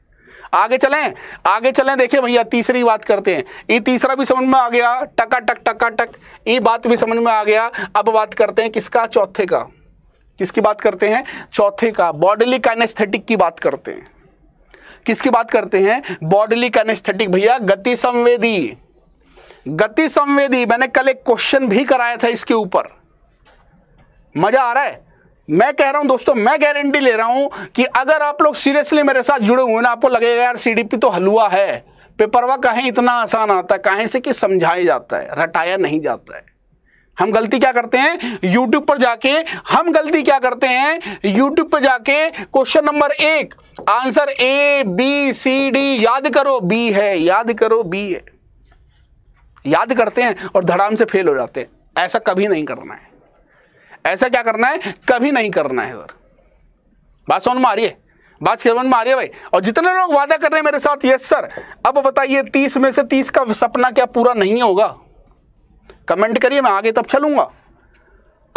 C: आगे चलें आगे चलें देखिए भैया तीसरी बात करते हैं ये तीसरा भी समझ में आ गया टका टक टका टक ये बात भी समझ में आ गया अब बात करते हैं किसका चौथे का किसकी बात करते हैं चौथे का बॉडीली काइनेस्थेटिक की बात करते हैं किसकी बात करते हैं बॉडीली काइनेस्थेटिक भैया गति संवेदी गति संवेदी मैंने कल एक क्वेश्चन भी कराया था इसके ऊपर मजा आ रहा है मैं कह रहा हूं दोस्तों मैं गारंटी ले रहा हूं कि अगर आप लोग सीरियसली मेरे साथ जुड़े हुए ना आपको लगेगा यार सीडीपी तो हलवा है पेपरवा कहें इतना आसान आता है कहें से कि समझाया जाता है रटाया नहीं जाता है हम गलती क्या करते हैं YouTube पर जाके हम गलती क्या करते हैं YouTube पर जाके क्वेश्चन नंबर एक answer A B C D याद करो बी है याद करो बी है याद करते हैं और धड़ाम से फेल हो जाते हैं ऐसा कभी नहीं करना है ऐसा क्या करना है कभी नहीं करना है सर बात सोन मारिए बात समझ में आ भाई और जितने लोग वादा कर रहे हैं मेरे साथ यस सर अब बताइए तीस में से तीस का सपना क्या पूरा नहीं होगा कमेंट करिए मैं आगे तब चलूंगा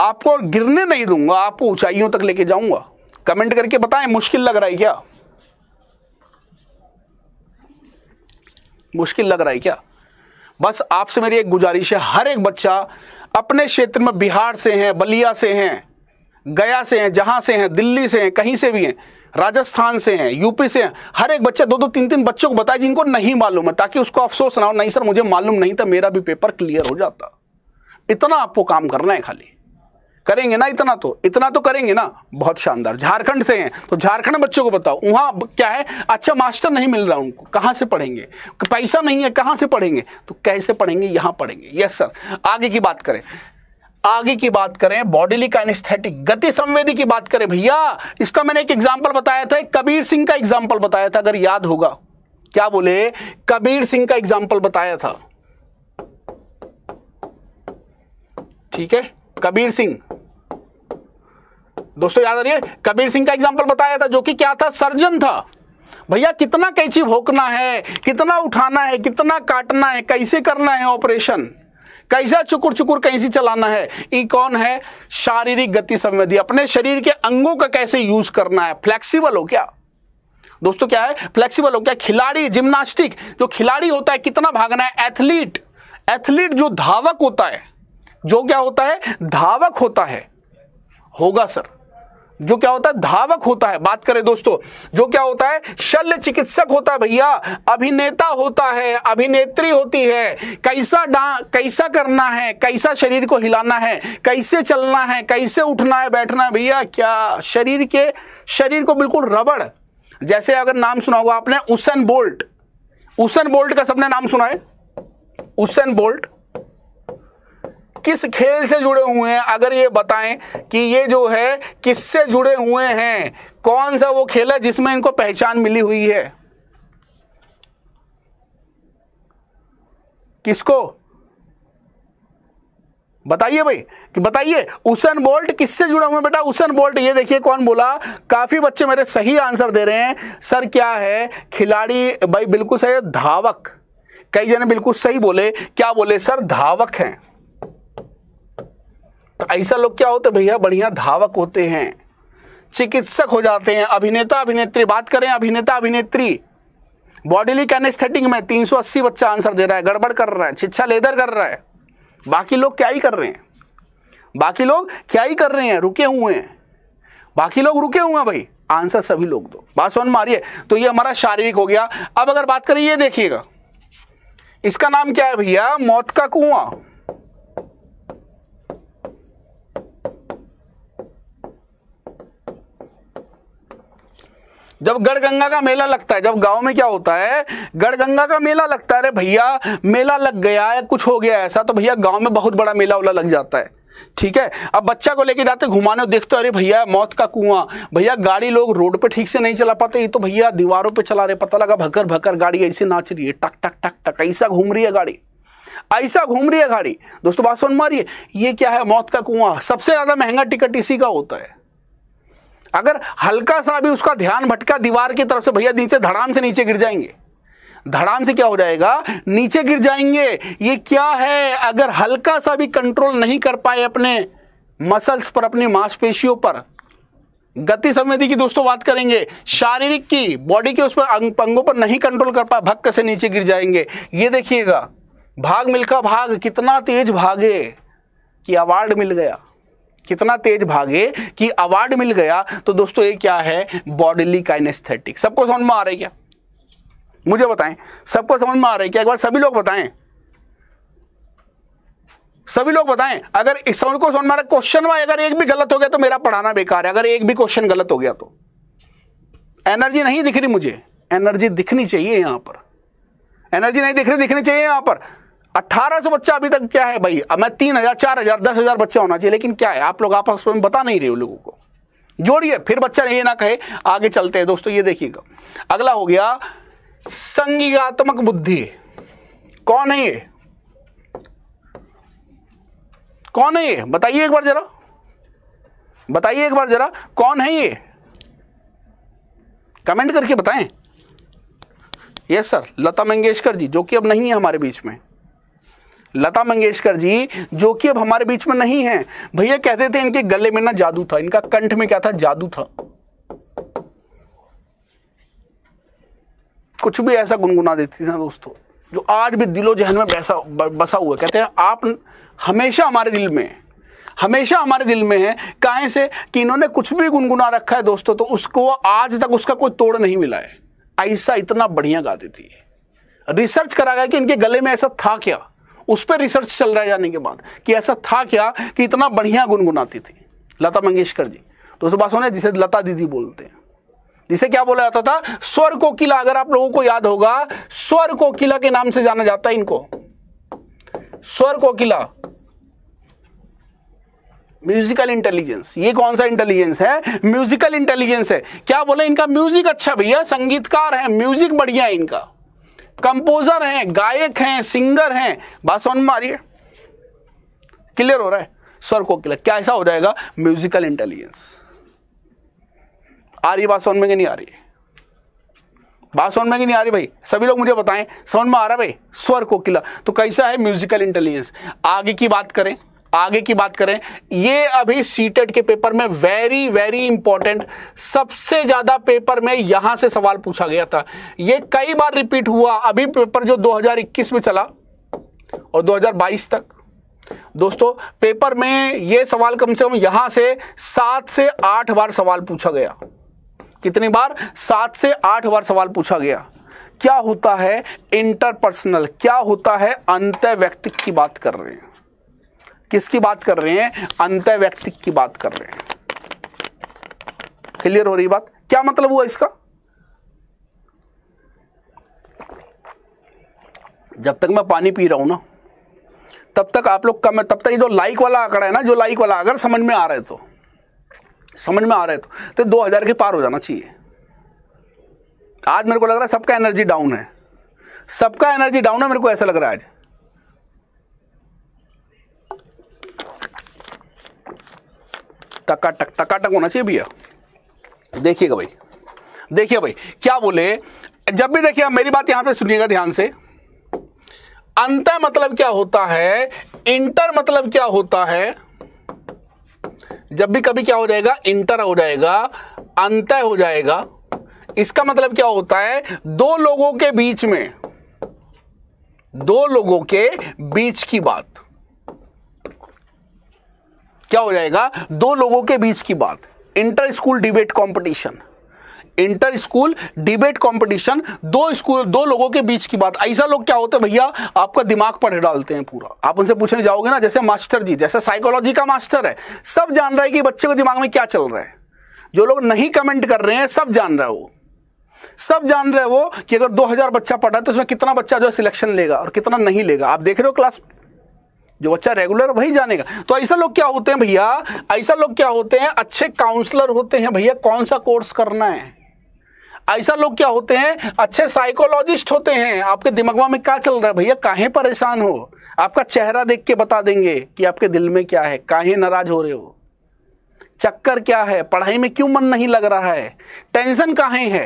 C: आपको गिरने नहीं दूंगा आपको ऊंचाइयों तक लेके जाऊंगा कमेंट करके बताएं मुश्किल लग रहा है क्या मुश्किल लग रहा है क्या बस आपसे मेरी एक गुजारिश है हर एक बच्चा अपने क्षेत्र में बिहार से हैं बलिया से हैं गया से हैं जहाँ से हैं दिल्ली से हैं कहीं से भी हैं राजस्थान से हैं यूपी से हैं हर एक बच्चे दो दो तीन तीन बच्चों को बताए जिनको नहीं मालूम है ताकि उसको अफसोस ना हो नहीं सर मुझे मालूम नहीं था मेरा भी पेपर क्लियर हो जाता इतना आपको काम करना है खाली करेंगे ना इतना तो इतना तो करेंगे ना बहुत शानदार झारखंड से हैं तो झारखंड बच्चों को बताओ वहां क्या है अच्छा मास्टर नहीं मिल रहा उनको कहां से पढ़ेंगे पैसा नहीं है कहां से पढ़ेंगे तो कैसे पढ़ेंगे यहां पढ़ेंगे यस सर आगे की बात करें आगे की बात करें बॉडीली काइनेस्थेटिक गति संवेदी की बात करें भैया इसका मैंने एक एग्जाम्पल बताया था कबीर सिंह का एग्जाम्पल बताया था अगर याद होगा क्या बोले कबीर सिंह का एग्जाम्पल बताया था ठीक है कबीर सिंह दोस्तों याद आ है कबीर सिंह का एग्जाम्पल बताया था जो कि क्या था सर्जन था भैया कितना कैची भोकना है कितना उठाना है कितना काटना है कैसे करना है ऑपरेशन कैसा चुकुर चुकुर कैसे चलाना है ये कौन है शारीरिक गति संवेदी अपने शरीर के अंगों का कैसे यूज करना है फ्लेक्सिबल हो क्या दोस्तों क्या है फ्लेक्सिबल हो क्या खिलाड़ी जिम्नास्टिक जो खिलाड़ी होता है कितना भागना है एथलीट एथलीट जो धावक होता है जो क्या होता है धावक होता है होगा सर जो क्या होता है धावक होता है बात करें दोस्तों जो क्या होता है शल्य चिकित्सक होता है भैया अभिनेता होता है अभिनेत्री होती है कैसा डां कैसा करना है कैसा शरीर को हिलाना है कैसे चलना है कैसे उठना है बैठना है भैया क्या शरीर के शरीर को बिल्कुल रबड़ जैसे अगर नाम सुना होगा आपने उसन बोल्ट उसन बोल्ट का सबने नाम सुना है उसन बोल्ट किस खेल से जुड़े हुए हैं अगर ये बताएं कि ये जो है किससे जुड़े हुए हैं कौन सा वो खेल है जिसमें इनको पहचान मिली हुई है किसको बताइए भाई कि बताइए उसन बोल्ट किससे जुड़ा हुआ बेटा उसन बोल्ट ये देखिए कौन बोला काफी बच्चे मेरे सही आंसर दे रहे हैं सर क्या है खिलाड़ी भाई बिल्कुल सही धावक कई जने बिल्कुल सही बोले क्या बोले सर धावक हैं तो ऐसा लोग क्या होते भैया बढ़िया धावक होते हैं चिकित्सक हो जाते हैं अभिनेता अभिनेत्री बात करें अभिनेता अभिनेत्री बॉडीली कैनेस्थेटिक में तीन बच्चा आंसर दे रहा है गड़बड़ कर रहा है छिच्छा लेदर कर रहा है बाकी लोग क्या ही कर रहे हैं बाकी लोग क्या ही कर रहे हैं रुके हुए हैं बाकी लोग रुके हुए हैं भाई आंसर सभी लोग दो बात समझ मारिए तो ये हमारा शारीरिक हो गया अब अगर बात करें ये देखिएगा इसका नाम क्या है भैया मौत का कुआं जब गढ़गंगा का मेला लगता है जब गांव में क्या होता है गढ़गंगा का मेला लगता है अरे भैया मेला लग गया है कुछ हो गया ऐसा तो भैया गांव में बहुत बड़ा मेला उला लग जाता है ठीक है अब बच्चा को लेके जाते घुमाने देखते अरे भैया मौत का कुआं भैया गाड़ी लोग रोड पे ठीक से नहीं चला पाते ये तो भैया दीवारों पे चला रहे पता लगा भकर भकर गाड़ी ऐसे नाच रही है टक टक टक टक ऐसा घूम रही है गाड़ी ऐसा घूम रही है गाड़ी दोस्तों बात सुन मारिए ये क्या है मौत का कुआं सबसे ज्यादा महंगा टिकट इसी का होता है अगर हल्का सा भी उसका ध्यान भटका दीवार की तरफ से भैया नीचे धड़ाम से नीचे गिर जाएंगे धड़ाम से क्या हो जाएगा नीचे गिर जाएंगे ये क्या है अगर हल्का सा भी कंट्रोल नहीं कर पाए अपने मसल्स पर अपनी मांसपेशियों पर गति संवेदी की दोस्तों बात करेंगे शारीरिक की बॉडी के उस पर पंगों पर नहीं कंट्रोल कर पाए भक्क से नीचे गिर जाएंगे ये देखिएगा भाग मिल्खा भाग कितना तेज भागे कि अवार्ड मिल गया कितना तेज भागे कि अवार्ड मिल गया तो दोस्तों ये क्या है बॉडीली काइनेस्थेटिक सबको समझ में आ रहा है क्या मुझे बताएं सबको समझ में आ रहा है क्या एक बार सभी लोग बताएं सभी लोग बताएं अगर सबको समझ में आ क्वेश्चन में अगर एक भी गलत हो गया तो मेरा पढ़ाना बेकार है अगर एक भी क्वेश्चन गलत हो गया तो एनर्जी नहीं दिख रही मुझे एनर्जी दिखनी चाहिए यहां पर एनर्जी नहीं दिख रही दिखनी चाहिए यहां पर 1800 बच्चा अभी तक क्या है भाई अब मैं तीन हजार चार हजार दस हजार बच्चा होना चाहिए लेकिन क्या है आप लोग आपस में बता नहीं रहे हो लोगों को जोड़िए फिर बच्चा ये ना कहे आगे चलते हैं दोस्तों ये देखिएगा अगला हो गया संगीतात्मक बुद्धि कौन है ये कौन है ये बताइए एक बार जरा बताइए एक बार जरा कौन है ये कमेंट करके बताएं यस सर लता मंगेशकर जी जो कि अब नहीं है हमारे बीच में लता मंगेशकर जी जो कि अब हमारे बीच में नहीं है भैया कहते थे इनके गले में ना जादू था इनका कंठ में क्या था जादू था कुछ भी ऐसा गुनगुना देती थी दोस्तों जो आज भी दिलो जहन में बैसा बसा हुआ कहते हैं आप हमेशा हमारे दिल में हमेशा हमारे दिल में है काहे से कि इन्होंने कुछ भी गुनगुना रखा है दोस्तों तो उसको आज तक उसका कोई तोड़ नहीं मिला है ऐसा इतना बढ़िया गाती थी रिसर्च करा गया कि इनके गले में ऐसा था क्या उस पर रिसर्च चल रहा है जाने के बाद कि ऐसा था क्या कि इतना बढ़िया गुनगुनाती थी लता मंगेशकर जी तो उसके पास जिसे लता दीदी बोलते हैं जिसे क्या बोला जाता था स्वर किला अगर आप लोगों को याद होगा स्वर को किला के नाम से जाना जाता है इनको स्वर को किला म्यूजिकल इंटेलिजेंस ये कौन सा इंटेलिजेंस है म्यूजिकल इंटेलिजेंस है क्या बोले इनका म्यूजिक अच्छा भैया संगीतकार है म्यूजिक बढ़िया है इनका कंपोजर हैं गायक हैं सिंगर हैं बात समझ में आ रही है क्लियर हो रहा है स्वर को क्लियर क्या ऐसा हो जाएगा म्यूजिकल इंटेलिजेंस आ रही बात समझ में कि नहीं आ रही है बात समझ में कि नहीं आ रही भाई सभी लोग मुझे बताएं समझ में आ रहा है भाई स्वर को किला तो कैसा है म्यूजिकल इंटेलिजेंस आगे की बात करें आगे की बात करें ये अभी सीटेट e के पेपर में वेरी वेरी इंपॉर्टेंट सबसे ज्यादा पेपर में यहां से सवाल पूछा गया था ये कई बार रिपीट हुआ अभी पेपर जो 2021 में चला और 2022 तक दोस्तों पेपर में ये सवाल कम से कम यहां से सात से आठ बार सवाल पूछा गया कितनी बार सात से आठ बार सवाल पूछा गया क्या होता है इंटरपर्सनल क्या होता है अंत व्यक्ति की बात कर रहे हैं किसकी बात कर रहे हैं अंत व्यक्तिक की बात कर रहे हैं क्लियर हो रही बात क्या मतलब हुआ इसका जब तक मैं पानी पी रहा हूं ना तब तक आप लोग कम है तब तक ये जो लाइक वाला आंकड़ा है ना जो लाइक वाला अगर समझ में आ रहे तो समझ में आ रहे तो तो दो हज़ार के पार हो जाना चाहिए आज मेरे को लग रहा है सबका एनर्जी डाउन है सबका एनर्जी डाउन है मेरे को ऐसा लग रहा है आज टकाटक टकाटक होना चाहिए भैया देखिएगा भाई देखिए भाई क्या बोले जब भी देखिए मेरी बात यहां पे सुनिएगा ध्यान से अंत मतलब क्या होता है इंटर मतलब क्या होता है जब भी कभी क्या हो जाएगा इंटर हो जाएगा अंत हो जाएगा इसका मतलब क्या होता है दो लोगों के बीच में दो लोगों के बीच की बात क्या हो जाएगा दो लोगों के बीच की बात inter school debate competition inter school debate competition दो स्कूल दो लोगों के बीच की बात ऐसा लोग क्या होते हैं भैया आपका दिमाग पढ़ डालते हैं पूरा आप उनसे पूछने जाओगे ना जैसे मास्टर जी जैसे साइकोलॉजी का मास्टर है सब जान रहा है कि बच्चे के दिमाग में क्या चल रहा है जो लोग नहीं कमेंट कर रहे हैं सब जान रहे हो सब जान रहे हो कि अगर 2000 बच्चा पढ़ा है तो उसमें कितना बच्चा जो है सिलेक्शन लेगा और कितना नहीं लेगा आप देख रहे हो क्लास में जो बच्चा रेगुलर वही जानेगा तो ऐसा लोग क्या होते हैं भैया ऐसा लोग क्या होते हैं अच्छे काउंसलर होते हैं भैया कौन सा कोर्स करना है ऐसा लोग क्या होते हैं अच्छे साइकोलॉजिस्ट होते हैं आपके दिमाग में क्या चल रहा है भैया काहे परेशान हो आपका चेहरा देख के बता देंगे कि आपके दिल में क्या है काहे नाराज हो रहे हो चक्कर क्या है पढ़ाई में क्यों मन नहीं लग रहा है टेंशन काहे है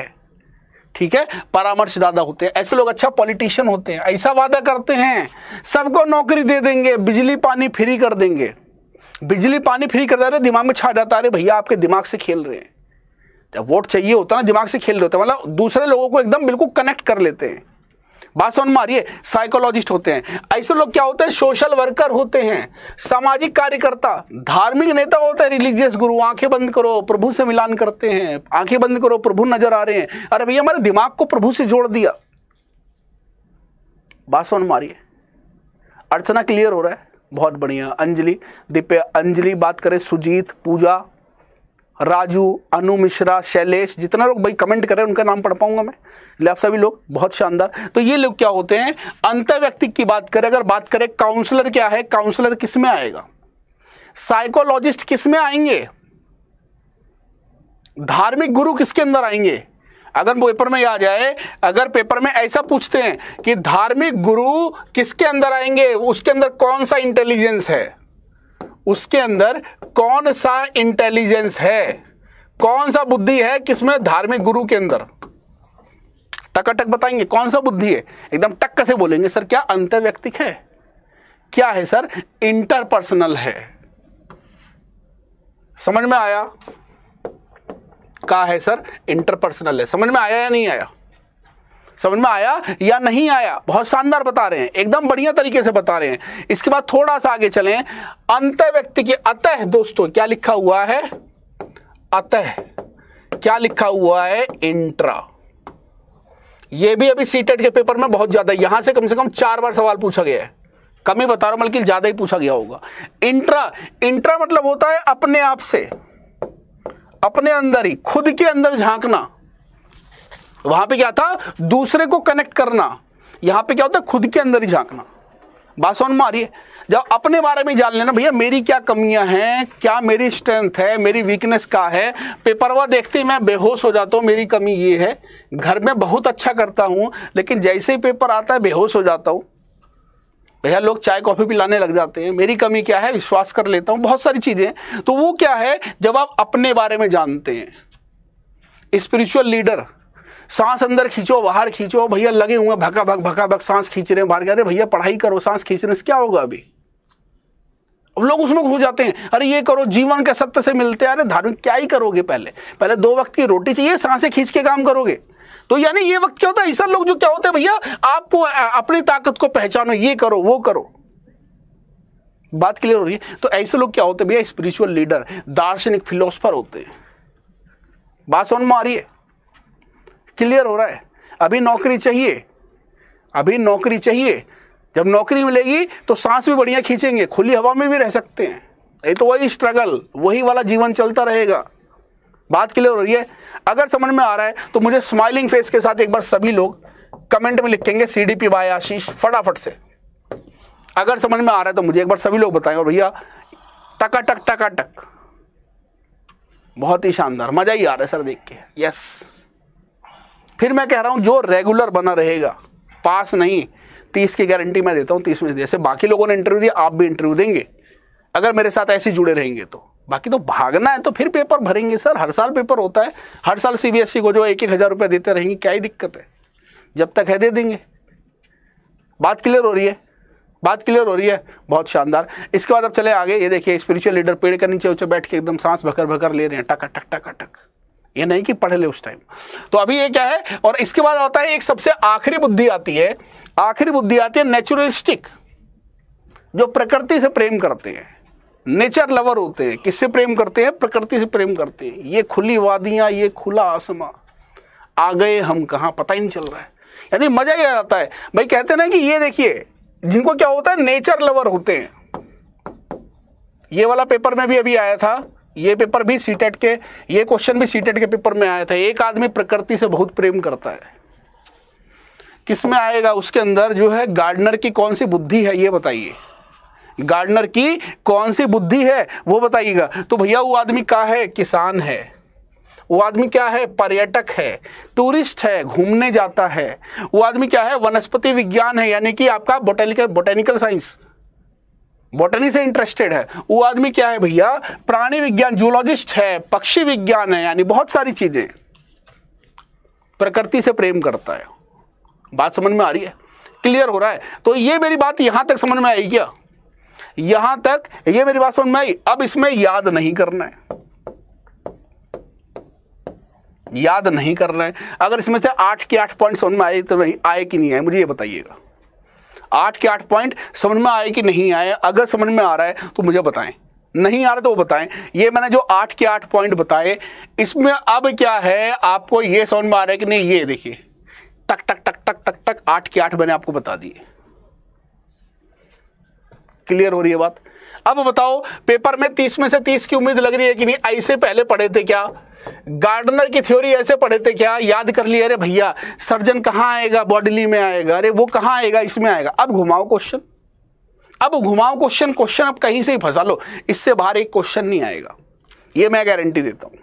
C: ठीक है परामर्शदाता होते हैं ऐसे लोग अच्छा पॉलिटिशियन होते हैं ऐसा वादा करते हैं सबको नौकरी दे देंगे बिजली पानी फ्री कर देंगे बिजली पानी फ्री कर दे रहे दिमाग में छा जाता अरे भैया आपके दिमाग से खेल रहे हैं जब वोट चाहिए होता ना दिमाग से खेल रहे होते मतलब दूसरे लोगों को एकदम बिल्कुल कनेक्ट कर लेते हैं बात समझ मारिए साइकोलॉजिस्ट होते हैं ऐसे लोग क्या होते हैं सोशल वर्कर होते हैं सामाजिक कार्यकर्ता धार्मिक नेता होते हैं रिलीजियस गुरु आंखें बंद करो प्रभु से मिलान करते हैं आंखें बंद करो प्रभु नजर आ रहे हैं अरे भैया हमारे दिमाग को प्रभु से जोड़ दिया बात मारिए अर्चना क्लियर हो रहा है बहुत बढ़िया अंजलि दीप्य अंजलि बात करें सुजीत पूजा राजू अनु मिश्रा शैलेश जितना लोग भाई कमेंट कर रहे हैं उनका नाम पढ़ पाऊंगा मैं ले आप सभी लोग बहुत शानदार तो ये लोग क्या होते हैं अंतर्व्यक्तिक की बात करें अगर बात करें काउंसलर क्या है काउंसलर किस में आएगा साइकोलॉजिस्ट किस में आएंगे धार्मिक गुरु किसके अंदर आएंगे अगर पेपर में आ जाए अगर पेपर में ऐसा पूछते हैं कि धार्मिक गुरु किसके अंदर आएंगे उसके अंदर कौन सा इंटेलिजेंस है उसके अंदर कौन सा इंटेलिजेंस है कौन सा बुद्धि है किसमें धार्मिक गुरु के अंदर टकाटक बताएंगे कौन सा बुद्धि है एकदम टक्क से बोलेंगे सर क्या अंत व्यक्तिक है क्या है सर इंटरपर्सनल है समझ में आया का है सर इंटरपर्सनल है समझ में आया या नहीं आया समझ में आया या नहीं आया बहुत शानदार बता रहे हैं एकदम बढ़िया तरीके से बता रहे हैं इसके बाद थोड़ा सा आगे चले अंत व्यक्ति के अतः दोस्तों क्या लिखा हुआ है अतः क्या लिखा हुआ है इंट्रा ये भी अभी सीटेट के पेपर में बहुत ज्यादा यहां से कम से कम चार बार सवाल पूछा गया है कम ही बता रहा हूं बल्कि ज्यादा ही पूछा गया होगा इंट्रा इंट्रा मतलब होता है अपने आप से अपने अंदर ही खुद के अंदर झांकना वहां पे क्या था दूसरे को कनेक्ट करना यहाँ पे क्या होता है खुद के अंदर ही झांकना बात समझ में आ रही है जब अपने बारे में जान लेना भैया मेरी क्या कमियां हैं क्या मेरी स्ट्रेंथ है मेरी वीकनेस क्या है पेपरवा देखते ही मैं बेहोश हो जाता हूँ मेरी कमी ये है घर में बहुत अच्छा करता हूँ लेकिन जैसे ही पेपर आता है बेहोश हो जाता हूँ भैया लोग चाय कॉफ़ी पिलाने लग जाते हैं मेरी कमी क्या है विश्वास कर लेता हूँ बहुत सारी चीज़ें तो वो क्या है जब आप अपने बारे में जानते हैं स्पिरिचुअल लीडर सांस अंदर खींचो बाहर खींचो भैया लगे हुए भका भक भका भक सांस खींच रहे हैं बाहर रहे भैया पढ़ाई करो सांस खींचने से क्या होगा अभी अब लोग उसमें घुस जाते हैं अरे ये करो जीवन के सत्य से मिलते हैं अरे धार्मिक क्या ही करोगे पहले पहले दो वक्त की रोटी चाहिए सांसें खींच के काम करोगे तो यानी ये वक्त क्या होता है ऐसा लोग जो क्या होते हैं भैया आपको अपनी ताकत को पहचानो ये करो वो करो बात क्लियर हो रही है तो ऐसे लोग क्या होते हैं भैया स्पिरिचुअल लीडर दार्शनिक फिलोसफर होते हैं बात समझ में आ रही है क्लियर हो रहा है अभी नौकरी चाहिए अभी नौकरी चाहिए जब नौकरी मिलेगी तो सांस भी बढ़िया खींचेंगे खुली हवा में भी रह सकते हैं ये तो वही स्ट्रगल वही वाला जीवन चलता रहेगा बात क्लियर हो रही है अगर समझ में आ रहा है तो मुझे स्माइलिंग फेस के साथ एक बार सभी लोग कमेंट में लिखेंगे C D P by Ashish फटाफट से अगर समझ में आ रहा है तो मुझे एक बार सभी लोग बताएं और भैया टका टक टका टक बहुत ही शानदार मज़ा ही आ रहा है सर देख के यस फिर मैं कह रहा हूँ जो रेगुलर बना रहेगा पास नहीं तीस की गारंटी मैं देता हूँ तीस में जैसे बाकी लोगों ने इंटरव्यू दिया आप भी इंटरव्यू देंगे अगर मेरे साथ ऐसे जुड़े रहेंगे तो बाकी तो भागना है तो फिर पेपर भरेंगे सर हर साल पेपर होता है हर साल सीबीएसई e को जो एक एक हज़ार रुपये देते रहेंगे क्या ही दिक्कत है जब तक है दे देंगे बात क्लियर हो रही है बात क्लियर हो रही है बहुत शानदार इसके बाद अब चले आगे ये देखिए स्पिरिचुअल लीडर पेड़ के नीचे ऊँचे बैठ के एकदम सांस भकर भकर ले रहे हैं टक टक टक टक ये नहीं कि पढ़ ले उस टाइम तो अभी ये क्या है और इसके बाद आता है एक सबसे आखिरी बुद्धि आती है आखिरी बुद्धि आती है नेचुरलिस्टिक जो प्रकृति से प्रेम करते हैं नेचर लवर होते हैं किससे प्रेम करते हैं प्रकृति से प्रेम करते हैं ये खुली वादियाँ ये खुला आसमां आ गए हम कहाँ पता ही नहीं चल रहा है यानी मज़ा ही आ जाता है भाई कहते ना कि ये देखिए जिनको क्या होता है नेचर लवर होते हैं ये वाला पेपर में भी अभी आया था ये पेपर भी सीटेट के ये क्वेश्चन भी सी के पेपर में आया था एक आदमी प्रकृति से बहुत प्रेम करता है किस में आएगा उसके अंदर जो है गार्डनर की कौन सी बुद्धि है ये बताइए गार्डनर की कौन सी बुद्धि है वो बताइएगा तो भैया वो आदमी कहा है किसान है वो आदमी क्या है पर्यटक है टूरिस्ट है घूमने जाता है वो आदमी क्या है वनस्पति विज्ञान है यानी कि आपका बोटेनिकल बोटेनिकल साइंस बॉटनी से इंटरेस्टेड है वो आदमी क्या है भैया प्राणी विज्ञान जूलॉजिस्ट है पक्षी विज्ञान है यानी बहुत सारी चीजें प्रकृति से प्रेम करता है बात समझ में आ रही है क्लियर हो रहा है तो ये मेरी बात यहां तक समझ में आई क्या यहां तक ये मेरी बात समझ में आई अब इसमें याद नहीं करना है याद नहीं करना है अगर इसमें से आठ के आठ पॉइंट समझ में आए तो नहीं आए कि नहीं आए मुझे ये बताइएगा आठ के आठ पॉइंट समझ में आए कि नहीं आए अगर समझ में आ रहा है तो मुझे बताएं नहीं आ रहा तो वो बताएं ये मैंने जो आठ के आठ पॉइंट बताए इसमें अब क्या है आपको ये समझ में आ रहा है कि नहीं ये देखिए टक टक टक टक टक टक आठ के आठ मैंने आपको बता दिए क्लियर हो रही है बात अब बताओ पेपर में तीस में से तीस की उम्मीद लग रही है कि नहीं ऐसे पहले पढ़े थे क्या गार्डनर की थ्योरी ऐसे पढ़े थे क्या याद कर लिया अरे भैया सर्जन कहाँ आएगा बॉडीली में आएगा अरे वो कहाँ आएगा इसमें आएगा अब घुमाओ क्वेश्चन अब घुमाओ क्वेश्चन क्वेश्चन अब कहीं से ही फंसा लो इससे बाहर एक क्वेश्चन नहीं आएगा ये मैं गारंटी देता हूँ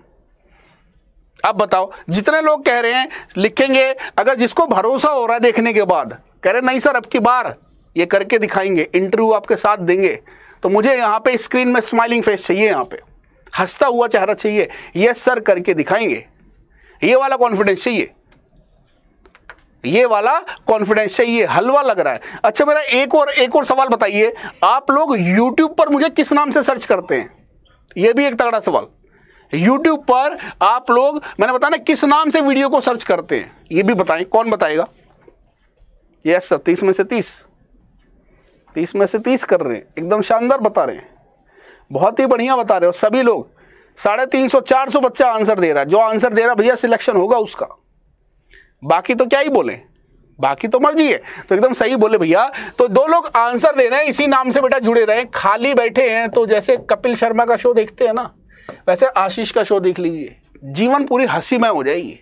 C: अब बताओ जितने लोग कह रहे हैं लिखेंगे अगर जिसको भरोसा हो रहा है देखने के बाद कह रहे नहीं सर अब की बार ये करके दिखाएंगे इंटरव्यू आपके साथ देंगे तो मुझे यहाँ पे स्क्रीन में स्माइलिंग फेस चाहिए यहाँ पे हंसता हुआ चेहरा चाहिए यस सर करके दिखाएंगे ये वाला कॉन्फिडेंस चाहिए ये वाला कॉन्फिडेंस चाहिए हलवा लग रहा है अच्छा मेरा एक और एक और सवाल बताइए आप लोग यूट्यूब पर मुझे किस नाम से सर्च करते हैं यह भी एक तगड़ा सवाल यूट्यूब पर आप लोग मैंने बताया ना किस नाम से वीडियो को सर्च करते हैं ये भी बताएं कौन बताएगा यस सर तीस में से तीस तीस में से तीस कर रहे हैं एकदम शानदार बता रहे हैं बहुत ही बढ़िया बता रहे हो सभी लोग साढ़े तीन सौ चार सौ बच्चा आंसर दे रहा है जो आंसर दे रहा भैया सिलेक्शन होगा उसका बाकी तो क्या ही बोले बाकी तो मर्जी है तो एकदम सही बोले भैया तो दो लोग आंसर दे रहे हैं इसी नाम से बेटा जुड़े रहे खाली बैठे हैं तो जैसे कपिल शर्मा का शो देखते हैं ना वैसे आशीष का शो देख लीजिए जीवन पूरी हंसीमय हो जाएगी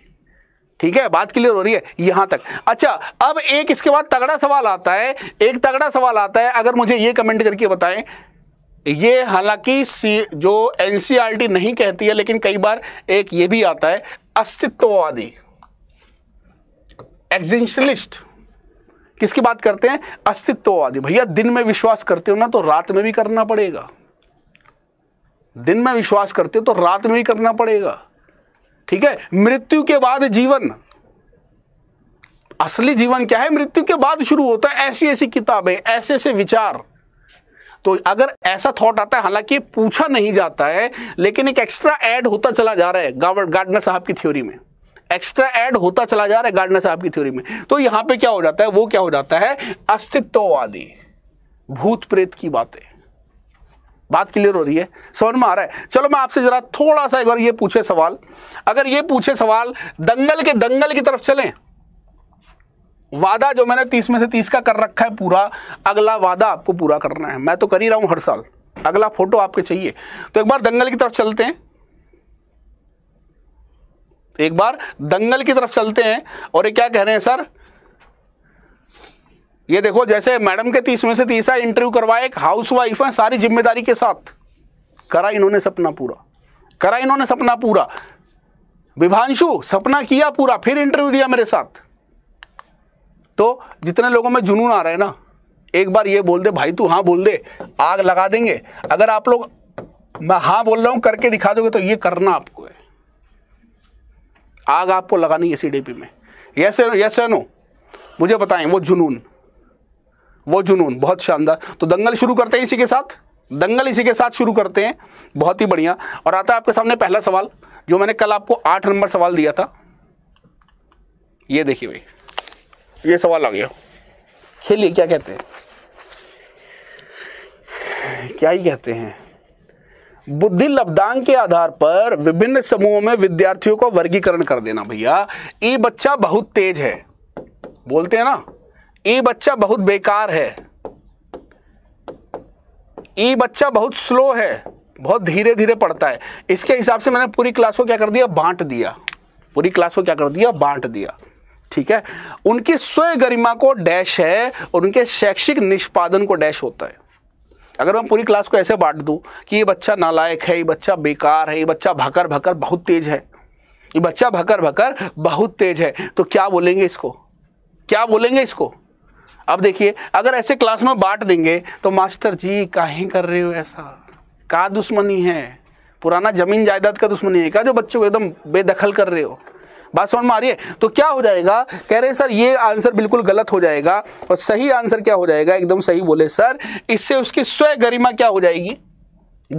C: ठीक है बात क्लियर हो रही है यहां तक अच्छा अब एक इसके बाद तगड़ा सवाल आता है एक तगड़ा सवाल आता है अगर मुझे ये कमेंट करके बताएं ये हालांकि सी जो एन e नहीं कहती है लेकिन कई बार एक ये भी आता है अस्तित्ववादी एग्जिशलिस्ट किसकी बात करते हैं अस्तित्ववादी भैया दिन में विश्वास करते हो ना तो रात में भी करना पड़ेगा दिन में विश्वास करते हो तो रात में भी करना पड़ेगा ठीक है मृत्यु के बाद जीवन असली जीवन क्या है मृत्यु के बाद शुरू होता है ऐसी ऐसी किताबें ऐसे ऐसे विचार तो अगर ऐसा थॉट आता है हालांकि पूछा नहीं जाता है लेकिन एक एक्स्ट्रा ऐड होता चला जा रहा है गार्डनर साहब की थ्योरी में एक्स्ट्रा ऐड होता चला जा रहा है गार्डनर साहब की थ्योरी में तो यहां पे क्या हो जाता है वो क्या हो जाता है अस्तित्ववादी भूत प्रेत की बातें बात क्लियर हो रही है समझ में आ रहा है चलो मैं आपसे जरा थोड़ा सा एक बार ये पूछे सवाल अगर ये पूछे सवाल दंगल के दंगल की तरफ चलें वादा जो मैंने तीस में से तीस का कर रखा है पूरा अगला वादा आपको पूरा करना है मैं तो कर ही रहा हूं हर साल अगला फोटो आपके चाहिए तो एक बार दंगल की तरफ चलते हैं एक बार दंगल की तरफ चलते हैं और ये क्या कह रहे हैं सर ये देखो जैसे मैडम के तीस में से तीस इंटरव्यू करवाए एक हाउस वाइफ है सारी जिम्मेदारी के साथ करा इन्होंने सपना पूरा करा इन्होंने सपना पूरा विभांशु सपना किया पूरा फिर इंटरव्यू दिया मेरे साथ तो जितने लोगों में जुनून आ रहा है ना एक बार ये बोल दे भाई तू हाँ बोल दे आग लगा देंगे अगर आप लोग मैं हाँ बोल रहा हूँ करके दिखा दोगे तो ये करना आपको है आग आपको लगानी है सी में यस यस नो मुझे बताएं वो जुनून वो जुनून बहुत शानदार तो दंगल शुरू करते हैं इसी के साथ दंगल इसी के साथ शुरू करते हैं बहुत ही बढ़िया और आता है आपके सामने पहला सवाल जो मैंने कल आपको आठ नंबर सवाल दिया था ये देखिए भाई ये सवाल आ गया खेलिए क्या कहते हैं क्या ही कहते हैं बुद्धि लब्दांग के आधार पर विभिन्न समूहों में विद्यार्थियों को वर्गीकरण कर देना भैया ये बच्चा बहुत तेज है बोलते हैं ना ये बच्चा बहुत बेकार है ये बच्चा बहुत स्लो है बहुत धीरे धीरे पढ़ता है इसके हिसाब से मैंने पूरी क्लास को क्या कर दिया बांट दिया पूरी क्लास को क्या कर दिया बांट दिया ठीक है उनकी स्वयं गरिमा को डैश है और उनके शैक्षिक निष्पादन को डैश होता है अगर मैं पूरी क्लास को ऐसे बांट दूं कि ये बच्चा नालायक है ये बच्चा बेकार है ये बच्चा भकर भकर बहुत तेज है ये बच्चा भकर भकर बहुत तेज है तो क्या बोलेंगे इसको क्या बोलेंगे इसको अब देखिए अगर ऐसे क्लास में बांट देंगे तो मास्टर जी काहे कर रहे हो ऐसा का दुश्मनी है पुराना जमीन जायदाद का दुश्मनी है क्या जो बच्चों को एकदम बेदखल कर रहे हो बात समझ में आ रही है तो क्या हो जाएगा कह रहे सर ये आंसर बिल्कुल गलत हो जाएगा और सही आंसर क्या हो जाएगा एकदम सही बोले सर इससे उसकी स्वय गरिमा क्या हो जाएगी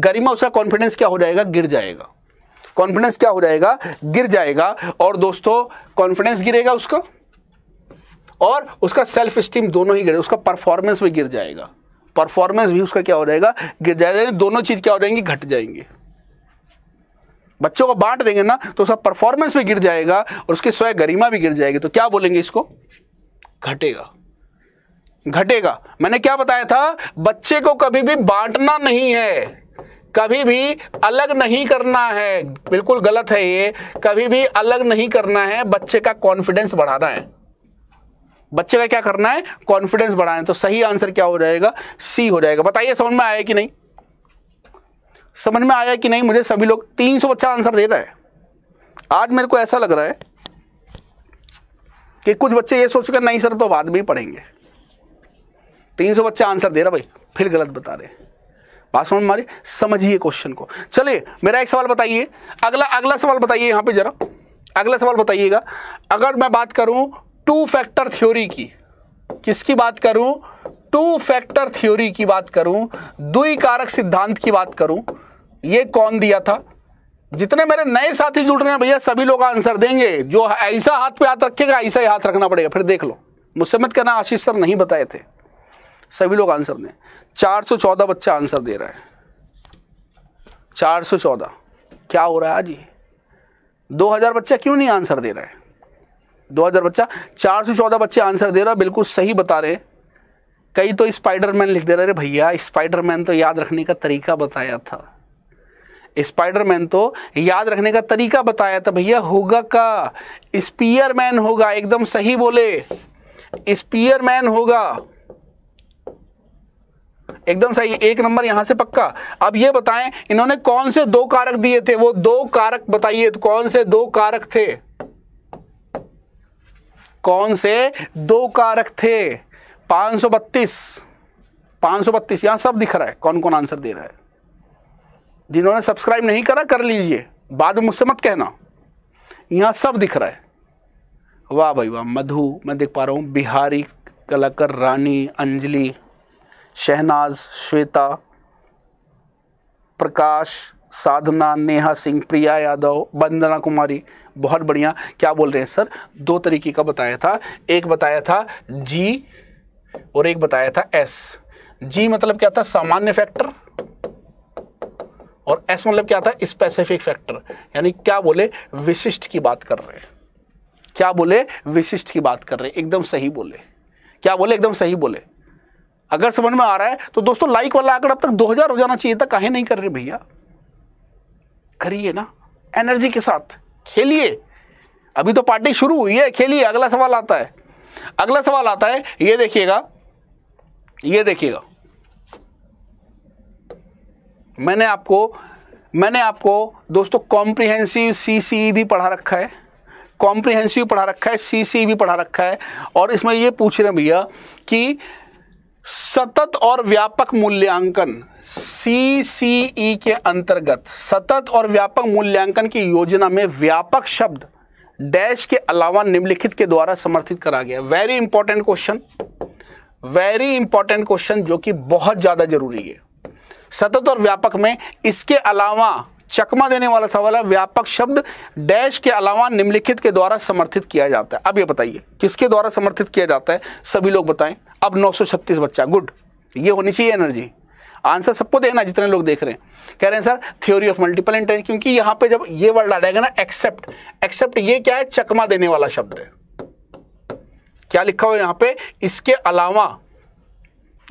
C: गरिमा उसका कॉन्फिडेंस क्या हो जाएगा गिर जाएगा कॉन्फिडेंस क्या हो जाएगा गिर जाएगा और दोस्तों कॉन्फिडेंस गिरेगा उसका और उसका सेल्फ स्टीम दोनों ही गिरेगा उसका परफॉर्मेंस भी गिर जाएगा परफॉर्मेंस भी उसका क्या हो जाएगा गिर जाएगा दोनों चीज़ क्या हो जाएंगी घट जाएंगी बच्चों को बांट देंगे ना तो उसका परफॉर्मेंस भी गिर जाएगा और उसकी स्वयं गरिमा भी गिर जाएगी तो क्या बोलेंगे इसको घटेगा घटेगा मैंने क्या बताया था बच्चे को कभी भी बांटना नहीं है कभी भी अलग नहीं करना है बिल्कुल गलत है ये कभी भी अलग नहीं करना है बच्चे का कॉन्फिडेंस बढ़ाना है बच्चे का क्या करना है कॉन्फिडेंस बढ़ाना है तो सही आंसर क्या हो जाएगा सी हो जाएगा बताइए समझ में आया कि नहीं समझ में आया कि नहीं मुझे सभी लोग तीन सौ बच्चा आंसर दे रहा है आज मेरे को ऐसा लग रहा है कि कुछ बच्चे ये सोच कर नहीं सर तो बाद में ही पढ़ेंगे तीन सौ बच्चे आंसर दे रहा भाई फिर गलत बता रहे बात समझ मारे समझिए क्वेश्चन को चलिए मेरा एक सवाल बताइए अगला अगला सवाल बताइए यहाँ पे जरा अगला सवाल बताइएगा अगर मैं बात करूं टू फैक्टर थ्योरी की किसकी बात करूं टू फैक्टर थ्योरी की बात करूं द्विकारक सिद्धांत की बात करूं ये कौन दिया था जितने मेरे नए साथी जुड़ रहे हैं भैया सभी लोग आंसर देंगे जो ऐसा हाथ पे हाथ रखेगा ऐसा ही हाथ रखना पड़ेगा फिर देख लो मुझसे मत कहना आशीष सर नहीं बताए थे सभी लोग आंसर दें 414 बच्चा आंसर दे रहा है 414 क्या हो रहा है आज ये हजार बच्चा क्यों नहीं आंसर दे रहा है हजार बच्चा चौदह बच्चे आंसर दे रहा है बिल्कुल सही बता रहे कई तो स्पाइडरमैन लिख दे रहे भैया स्पाइडरमैन तो याद रखने का तरीका बताया था स्पाइडरमैन तो याद रखने का तरीका बताया था भैया होगा का स्पीयरमैन होगा एकदम सही बोले स्पीयरमैन होगा एकदम सही एक नंबर यहां से पक्का अब ये बताएं इन्होंने कौन से दो कारक दिए थे वो दो कारक बताइए तो कौन से दो कारक थे कौन से दो कारक थे 532 532 यहां सब दिख रहा है कौन कौन आंसर दे रहा है जिन्होंने सब्सक्राइब नहीं करा कर लीजिए बाद में मुझसे मत कहना यहाँ सब दिख रहा है वाह भाई वाह मधु मैं देख पा रहा हूँ बिहारी कलाकार रानी अंजलि शहनाज श्वेता प्रकाश साधना नेहा सिंह प्रिया यादव बंदना कुमारी बहुत बढ़िया क्या बोल रहे हैं सर दो तरीके का बताया था एक बताया था जी और एक बताया था एस जी मतलब क्या था सामान्य फैक्टर और एस मतलब क्या आता है स्पेसिफिक फैक्टर यानी क्या बोले विशिष्ट की बात कर रहे हैं क्या बोले विशिष्ट की बात कर रहे हैं एकदम सही बोले क्या बोले एकदम सही बोले अगर समझ में आ रहा है तो दोस्तों लाइक वाला आंकड़ा अब तक 2000 हो जाना चाहिए था कहे नहीं कर रहे भैया करिए ना एनर्जी के साथ खेलिए अभी तो पार्टी शुरू हुई है खेलिए अगला सवाल आता है अगला सवाल आता है ये देखिएगा ये देखिएगा मैंने आपको मैंने आपको दोस्तों कॉम्प्रिहेंसिव सी सी भी पढ़ा रखा है कॉम्प्रिहेंसिव पढ़ा रखा है सी सी e भी पढ़ा रखा है और इसमें ये पूछ रहे भैया कि सतत और व्यापक मूल्यांकन सी सी ई के अंतर्गत सतत और व्यापक मूल्यांकन की योजना में व्यापक शब्द डैश के अलावा निम्नलिखित के द्वारा समर्थित करा गया very important question very important question जो कि बहुत ज़्यादा जरूरी है सतत और व्यापक में इसके अलावा चकमा देने वाला सवाल है व्यापक शब्द डैश के अलावा निम्नलिखित के द्वारा समर्थित किया जाता है अब ये बताइए किसके द्वारा समर्थित किया जाता है सभी लोग बताएं अब 936 बच्चा गुड ये होनी चाहिए एनर्जी आंसर सबको देना जितने लोग देख रहे हैं कह रहे हैं sir theory of multiple intelligence क्योंकि यहां पर जब ये वर्ड आ जाएगा ना एक्सेप्ट एक्सेप्ट ये क्या है चकमा देने वाला शब्द है क्या लिखा हुआ यहाँ पे इसके अलावा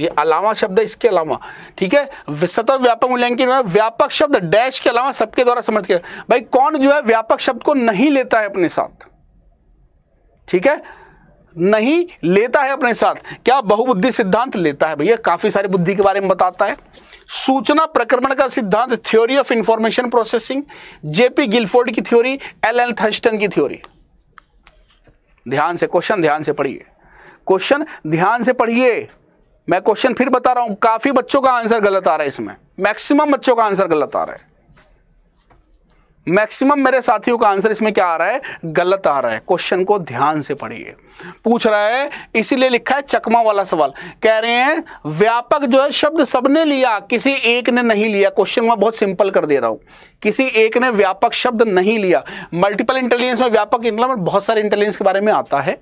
C: ये अलावा शब्द है इसके अलावा ठीक है सतत व्यापक मूल्यांकन व्यापक शब्द डैश के अलावा सबके द्वारा समझ के भाई कौन जो है व्यापक शब्द को नहीं लेता है अपने साथ ठीक है नहीं लेता है अपने साथ क्या बहुबुद्धि सिद्धांत लेता है भैया काफी सारी बुद्धि के बारे में बताता है सूचना प्रक्रमण का सिद्धांत theory of information processing J P Guilford की थ्योरी एल एल थर्स्टन की थ्योरी ध्यान से क्वेश्चन ध्यान से पढ़िए क्वेश्चन ध्यान से पढ़िए मैं क्वेश्चन फिर बता रहा हूं काफी बच्चों का आंसर गलत आ रहा है इसमें मैक्सिमम बच्चों का आंसर गलत आ रहा है मैक्सिमम मेरे साथियों का आंसर इसमें क्या आ रहा है गलत आ रहा है क्वेश्चन को ध्यान से पढ़िए पूछ रहा है इसीलिए लिखा है चकमा वाला सवाल कह रहे हैं व्यापक जो है शब्द सबने लिया किसी एक ने नहीं लिया क्वेश्चन मैं बहुत सिंपल कर दे रहा हूं किसी एक ने व्यापक शब्द नहीं लिया मल्टीपल इंटेलिजेंस में व्यापक इंटेलिजेंस मतलब बहुत सारे इंटेलिजेंस के बारे में आता है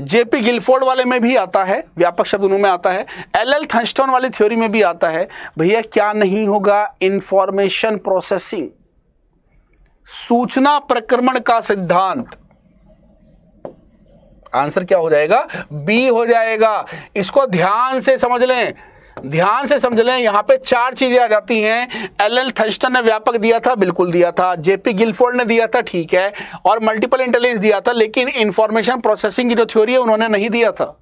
C: जेपी गिलफोर्ड वाले में भी आता है व्यापक शब्द उन्होंने आता है एल एल थंस्टोन वाली थ्योरी में भी आता है भैया क्या नहीं होगा इंफॉर्मेशन प्रोसेसिंग सूचना प्रक्रमण का सिद्धांत आंसर क्या हो जाएगा बी हो जाएगा इसको ध्यान से समझ लें ध्यान से समझ लें यहाँ पे चार चीजें आ जाती हैं एल एल थर्स्टन ने व्यापक दिया था बिल्कुल दिया था जेपी गिलफोर्ड ने दिया था ठीक है और मल्टीपल इंटेलिजेंस दिया था लेकिन इंफॉर्मेशन प्रोसेसिंग की जो थ्योरी है उन्होंने नहीं दिया था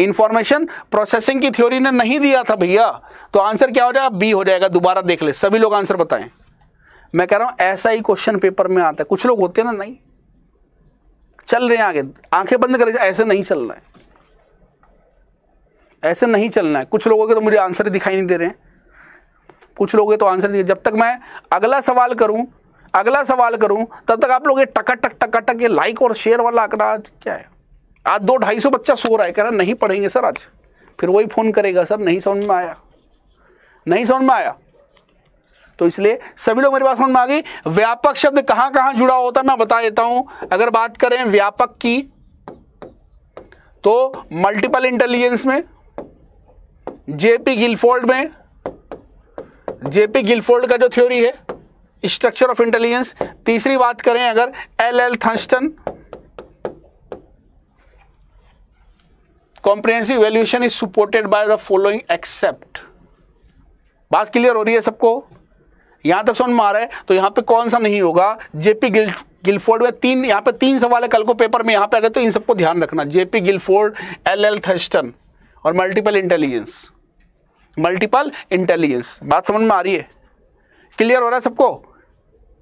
C: इंफॉर्मेशन प्रोसेसिंग की थ्योरी ने नहीं दिया था भैया तो आंसर क्या हो जाएगा बी हो जाएगा दोबारा देख ले सभी लोग आंसर बताएं मैं कह रहा हूं ऐसा ही क्वेश्चन पेपर में आता है कुछ लोग होते हैं ना नहीं चल रहे हैं आगे आंखें बंद कर ऐसे नहीं चल रहे हैं ऐसे नहीं चलना है कुछ लोगों के तो मुझे आंसर दिखाई नहीं दे रहे हैं कुछ लोगों के तो आंसर दिए जब तक मैं अगला सवाल करूं अगला सवाल करूं तब तक आप लोग ये टकाटक टकाटक ये लाइक और शेयर वाला आंकड़ा आज क्या है आज दो ढाई सौ बच्चा सो रहा है कह रहा नहीं पढ़ेंगे सर आज फिर वही फ़ोन करेगा सर नहीं समझ में आया नहीं समझ में आया तो इसलिए सभी लोग मेरे पास समझ में आ गई व्यापक शब्द कहाँ कहाँ जुड़ा होता है मैं बता देता हूँ अगर बात करें व्यापक की तो मल्टीपल इंटेलिजेंस में जेपी गिलफोल्ड में जेपी गिलफोल्ड का जो थ्योरी है स्ट्रक्चर ऑफ इंटेलिजेंस तीसरी बात करें अगर एल एल थन comprehensive evaluation is supported by the following except बात क्लियर हो रही है सबको यहां तक सुन मार है तो यहां पे कौन सा नहीं होगा जेपी गिल गिलफोर्ड में तीन यहां पे तीन सवाल है कल को पेपर में यहां पे आ गए तो इन सबको ध्यान रखना J P Guilford L L Thurstone और मल्टीपल इंटेलिजेंस मल्टीपल इंटेलिजेंस बात समझ में आ रही है क्लियर हो रहा है सबको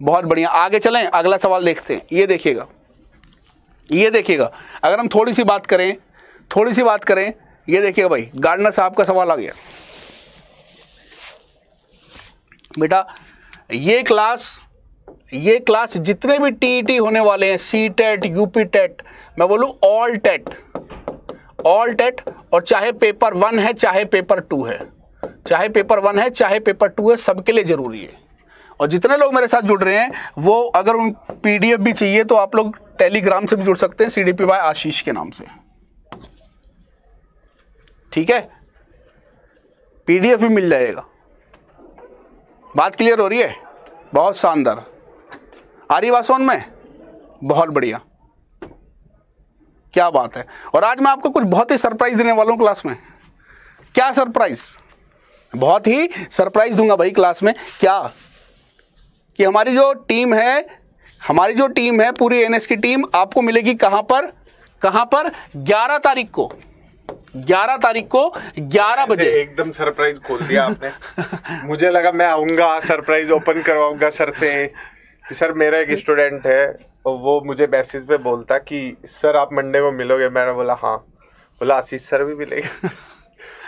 C: बहुत बढ़िया आगे चलें अगला सवाल देखते हैं ये देखिएगा ये देखिएगा अगर हम थोड़ी सी बात करें थोड़ी सी बात करें ये देखिएगा भाई गार्डनर साहब का सवाल आ गया बेटा ये क्लास ये क्लास जितने भी टीईटी होने वाले हैं सी टेट यूपी टेट मैं बोलूँ ऑल टेट ऑल टेट और चाहे पेपर वन है चाहे पेपर टू है चाहे पेपर वन है चाहे पेपर टू है सबके लिए ज़रूरी है और जितने लोग मेरे साथ जुड़ रहे हैं वो अगर उन पीडीएफ भी चाहिए तो आप लोग टेलीग्राम से भी जुड़ सकते हैं C D P by Ashish के नाम से ठीक है पीडीएफ भी मिल जाएगा बात क्लियर हो रही है बहुत शानदार रही वासोन में बहुत बढ़िया क्या बात है और आज मैं आपको कुछ बहुत ही सरप्राइज देने वाला हूँ क्लास में क्या सरप्राइज़ बहुत ही सरप्राइज दूंगा भाई क्लास में क्या कि हमारी जो टीम है हमारी जो टीम है पूरी एनएस की टीम आपको मिलेगी कहां पर कहां पर 11 तारीख को 11 तारीख को 11 बजे एकदम सरप्राइज खोल दिया आपने मुझे लगा मैं आऊंगा
A: सरप्राइज ओपन करवाऊंगा सर से कि सर मेरा एक स्टूडेंट है वो मुझे मैसेज पे बोलता कि सर आप मंडे को मिलोगे मैंने बोला हाँ बोला आशीष सर भी मिलेगा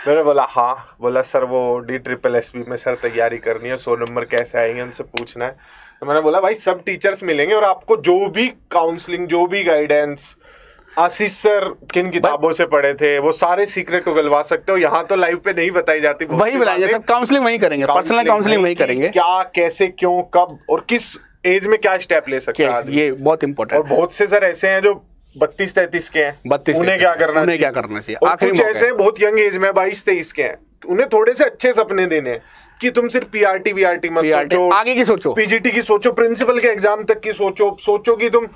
A: मैंने बोला हाँ बोला सर वो डी ट्रिपल एस बी में सर तैयारी करनी है सो नंबर कैसे आएंगे उनसे पूछना है तो मैंने बोला भाई सब टीचर्स मिलेंगे और आपको जो भी काउंसलिंग जो भी गाइडेंस आशीष सर किन किताबों से पढ़े थे वो सारे सीक्रेट को गलवा सकते हो यहाँ तो लाइव पे नहीं बताई जाती वही बताई जाती काउंसलिंग
C: वही करेंगे पर्सनल काउंसलिंग वही
A: करेंगे क्या कैसे क्यों कब और किस एज में क्या स्टेप ले सकते हैं ये बहुत इंपॉर्टेंट और बहुत से सर ऐसे हैं जो बत्तीस तैतीस के हैं बत्तीस उन्हें क्या करना उन्हें क्या
C: करना चाहिए आखिर ऐसे
A: बहुत यंग एज में बाईस तेईस के हैं उन्हें थोड़े से अच्छे सपने देने कि तुम सिर्फ पीआरटी
C: वीआरटी मत सोचो आगे की सोचो
A: पीजीटी की सोचो प्रिंसिपल के एग्जाम तक की सोचो सोचो कि तुम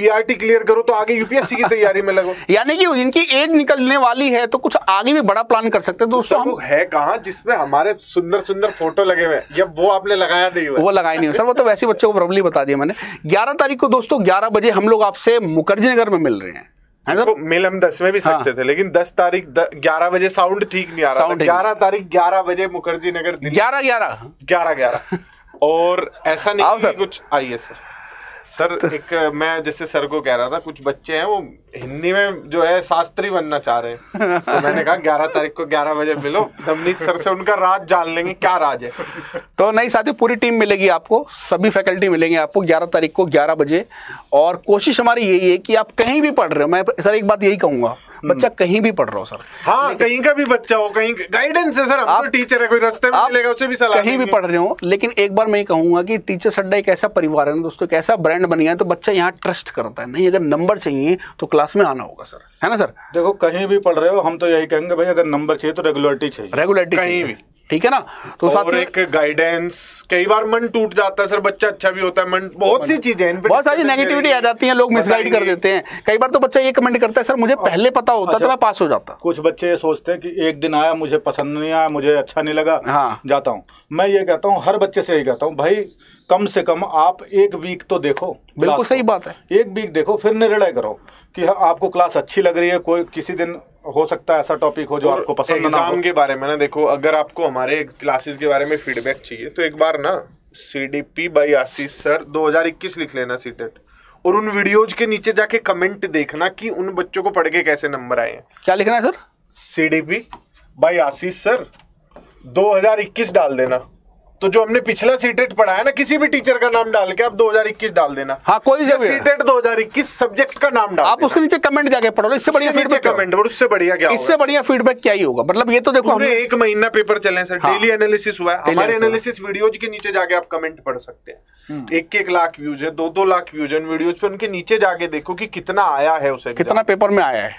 A: पीआरटी क्लियर करो तो आगे यूपीएससी की तैयारी में लगो
C: *laughs* यानी कि इनकी एज निकलने वाली है तो कुछ आगे भी बड़ा प्लान कर सकते हैं दोस्तों हम है कहा जिसमें हमारे सुंदर सुंदर फोटो लगे हुए जब वो
A: आपने लगाया नहीं हुआ वो लगाया नहीं हुआ सर
C: वो तो वैसे बच्चों को प्रॉब्लम बता दिया मैंने ग्यारह तारीख को दोस्तों ग्यारह बजे हम लोग आपसे मुखर्जी नगर में मिल रहे हैं तो मेल हम दस में भी हाँ। सकते हाँ। थे लेकिन दस तारीख
A: ग्यारह बजे साउंड ठीक नहीं आ रहा था ग्यारह तारीख ग्यारह बजे मुखर्जी नगर ग्यारह ग्यारह ग्यारह ग्यारह और ऐसा नहीं कुछ आइए सर सर तो एक मैं जैसे सर को कह रहा था कुछ बच्चे हैं वो हिंदी में जो है शास्त्री बनना चाह रहे हैं तो मैंने कहा
C: ग्यारह तारीख को ग्यारह बजे मिलो नवनीत सर से उनका राज जान लेंगे क्या राज है तो नहीं साथी पूरी टीम मिलेगी आपको सभी फैकल्टी मिलेंगे आपको ग्यारह तारीख को ग्यारह बजे और कोशिश हमारी यही है कि आप कहीं भी पढ़ रहे हो मैं सर एक बात यही कहूंगा हम्म। बच्चा कहीं भी पढ़ रहा हो सर
B: हाँ
A: कहीं का भी बच्चा हो कहीं गाइडेंस है सर आप टीचर है कोई रस्ते में मिलेगा उसे भी सलाह कहीं भी पढ़ रहे
C: हो लेकिन एक बार मैं कहूंगा कि टीचर सड्डा एक ऐसा परिवार है दोस्तों एक ऐसा ब्रांड बन गया है तो बच्चा यहाँ ट्रस्ट करता
B: है नहीं अगर नंबर चाहिए
C: तो क्लास में आना होगा सर
B: है ना सर देखो कहीं भी पढ़ रहे हो हम तो यही कहेंगे भाई अगर नंबर चाहिए तो रेगुलरिटी चाहिए रेगुलरिटी कहीं भी ठीक है ना तो साथ एक गाइडेंस
A: कई बार मन टूट जाता है सर बच्चा अच्छा भी होता है मन बहुत सी चीजें बहुत सारी नेगेटिविटी आ जाती है लोग
C: मिसगाइड कर
B: देते हैं कई बार तो बच्चा ये कमेंट
C: करता है सर मुझे पहले पता होता अच्छा, तो मैं पास हो जाता
B: कुछ बच्चे ये सोचते हैं कि एक दिन आया मुझे पसंद नहीं आया मुझे अच्छा नहीं लगा हाँ जाता हूँ मैं ये कहता हूँ हर बच्चे से यही कहता हूँ भाई कम से कम आप एक वीक तो देखो बिल्कुल सही बात है एक वीक देखो फिर निर्णय करो कि हाँ, आपको क्लास अच्छी लग रही है कोई किसी दिन हो सकता है ऐसा टॉपिक हो जो आपको पसंद ना हो
A: के बारे में ना देखो अगर आपको हमारे क्लासेस के बारे में फीडबैक चाहिए तो एक बार ना C D P by Ashish sir 2021 लिख लेना सीटेट e और उन वीडियोज के नीचे जाके कमेंट देखना कि उन बच्चों को पढ़ के कैसे नंबर आए हैं क्या लिखना है sir C D P by Ashish sir 2021 डाल देना तो जो हमने पिछला सीटेट e पढ़ाया ना किसी भी टीचर का नाम डाल के आप 2021 डाल देना हाँ कोई सीटेट 2021 सब्जेक्ट का नाम डाल आप उसके नीचे कमेंट जाके पढ़ो इससे बढ़िया फीडबैक कमेंट और उससे बढ़िया क्या इससे बढ़िया फीडबैक
C: क्या ही होगा मतलब ये तो देखो हमने एक महीना पेपर चले सर डेली एनालिसिस हुआ है हमारे एनालिसिस
A: वीडियोज के नीचे जाके आप कमेंट पढ़ सकते हैं हम्म। एक एक लाख व्यूज है दो दो लाख व्यूज है वीडियोज पे उनके नीचे जाके देखो कि कितना आया है उसे कितना पेपर में आया है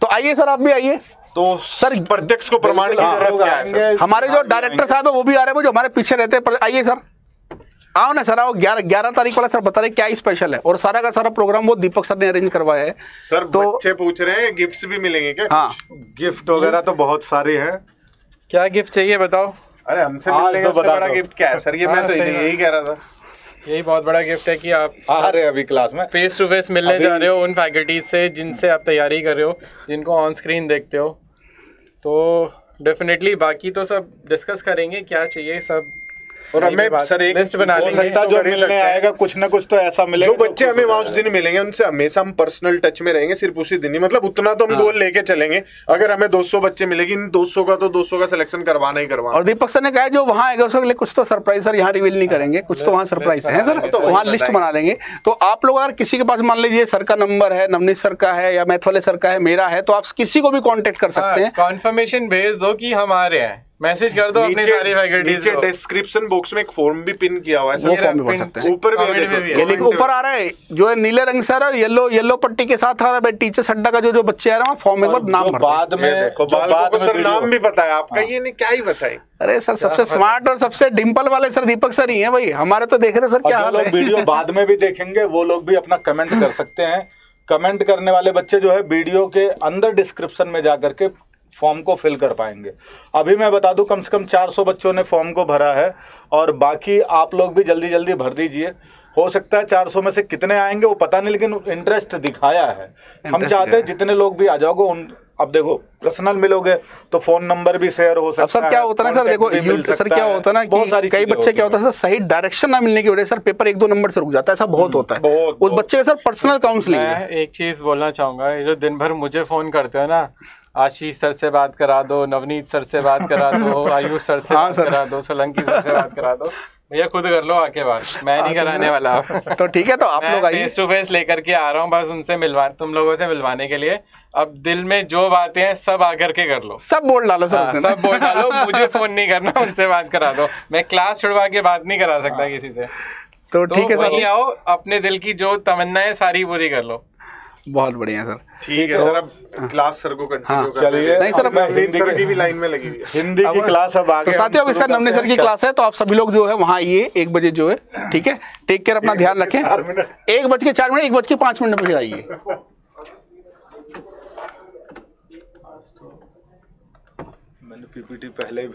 A: तो आइए सर आप भी आइए तो
C: सर प्रत्यक्ष को प्रमाण की हाँ। जरूरत क्या है हमारे जो डायरेक्टर हाँ, साहब है वो भी आ रहे हैं जो हमारे पीछे रहते हैं आइए सर आओ ना सर आओ ग्यारह ग्यारह तारीख वाला सर बता रहे क्या स्पेशल है और सारा का सारा प्रोग्राम वो दीपक सर ने अरेंज करवाया है सर तो बच्चे पूछ रहे हैं गिफ्ट्स भी मिलेंगे क्या हाँ गिफ्ट
D: वगैरह तो बहुत सारे हैं क्या गिफ्ट चाहिए बताओ अरे हमसे तो का बड़ा गिफ्ट क्या है सर ये मैं हाँ, तो यही कह रहा था यही बहुत बड़ा गिफ्ट है कि आप आ रहे अभी क्लास में फेस टू फेस मिलने जा रहे हो उन फैकल्टीज से जिनसे आप तैयारी कर रहे हो जिनको ऑन स्क्रीन देखते हो तो डेफिनेटली बाकी तो सब डिस्कस करेंगे क्या चाहिए सब और हमें सर एक लिस्ट बना सकता तो जो मिलने आएगा
B: कुछ ना कुछ तो ऐसा मिलेगा जो तो बच्चे हमें वहां उस दिन मिलेंगे
A: उनसे हमेशा हम पर्सनल टच में रहेंगे सिर्फ उसी दिन ही मतलब उतना तो हम गोल हाँ। लेके चलेंगे अगर हमें 200 बच्चे मिलेगी इन 200 का तो 200 का सिलेक्शन करवाना ही करवाना और दीपक सर ने कहा जो वहां आएगा उसके लिए कुछ तो
C: सरप्राइज सर यहाँ रिवील नहीं हाँ। करेंगे कुछ तो वहाँ सरप्राइज है सर तो वहाँ लिस्ट बना लेंगे तो आप लोग अगर किसी के पास मान लीजिए सर का नंबर है नवनीत सर का है या मैथ वाले सर का है मेरा है तो आप किसी को भी कॉन्टेक्ट कर सकते हाँ, हैं
D: कॉन्फर्मेशन भेज दो कि हमारे हैं मैसेज कर दो अपनी सारी फैकल्टीज को डिस्क्रिप्शन बॉक्स में
A: एक फॉर्म भी पिन किया हुआ है वो फॉर्म भी भर सकते हैं ऊपर भी ये देखो ऊपर आ रहा
C: है जो है नीले रंग से आ रहा है येलो येलो पट्टी के साथ आ रहा है टीचर सड्डा का जो जो बच्चे आ रहे हैं फॉर्म एक बार नाम भर बाद में देखो बाद में सर नाम भी
B: पता है आपका हाँ। ये नहीं क्या ही बताए अरे सर सबसे स्मार्ट
C: और सबसे डिंपल वाले सर दीपक सर ही हैं भाई हमारे तो देख रहे सर क्या हाल है वीडियो *laughs* बाद
B: में भी देखेंगे वो लोग भी अपना कमेंट कर सकते हैं कमेंट करने वाले बच्चे जो है वीडियो के अंदर डिस्क्रिप्शन में जाकर के फॉर्म को फिल कर पाएंगे अभी मैं बता दूं कम से कम 400 बच्चों ने फॉर्म को भरा है और बाकी आप लोग भी जल्दी जल्दी भर दीजिए हो सकता है 400 में से कितने आएंगे वो पता नहीं लेकिन इंटरेस्ट दिखाया है इंट्रेस्ट हम चाहते हैं जितने लोग भी आ जाओगे उन अब देखो पर्सनल मिलोगे तो फोन नंबर भी शेयर हो सकता अब सर क्या होता है सर देखो सर क्या होता है ना बहुत सारी कई बच्चे क्या
C: होता है सर सही डायरेक्शन ना मिलने की वजह सर पेपर एक दो नंबर से रुक जाता है ऐसा बहुत हम्म, होता है उस बच्चे का सर पर्सनल काउंसलिंग मैं
D: एक चीज बोलना चाहूंगा ये जो दिन भर मुझे फोन करते हो ना आशीष सर से बात करा दो नवनीत सर से बात करा दो *laughs* आयुष सर से हाँ बात करा दो सोलंकी सर से बात करा दो *laughs* भैया खुद कर लो आके बात मैं नहीं कराने वाला *laughs* तो ठीक है तो आप लोग आइए फेस टू फेस लेकर के आ रहा हूँ बस उनसे मिलवा तुम लोगों से मिलवाने के लिए अब दिल में जो बातें हैं सब आकर के कर लो सब
C: बोल डालो सब हाँ, सब
D: बोल डालो *laughs* मुझे फोन नहीं करना उनसे बात करा दो मैं क्लास छुड़वा के बात नहीं करा सकता हाँ। किसी से तो,
C: तो ठीक है आओ
D: अपने दिल की जो तमन्ना है सारी पूरी कर लो
C: बहुत बढ़िया सर
D: ठीक है तो- सर अब क्लास हाँ। सर को हाँ, कंटिन्यू चलिए नहीं सर अब
C: हिंदी की भी लाइन
A: में लगी हुई है हिंदी की क्लास अब आगे तो साथियों अब इसका नमने सर की क्लास
C: है तो आप सभी लोग जो है वहाँ आइए एक बजे जो है ठीक है टेक केयर अपना ध्यान रखें एक बज के चार मिनट एक बज के पाँच
B: मिनट में फिर आइए
A: पीपीटी पहले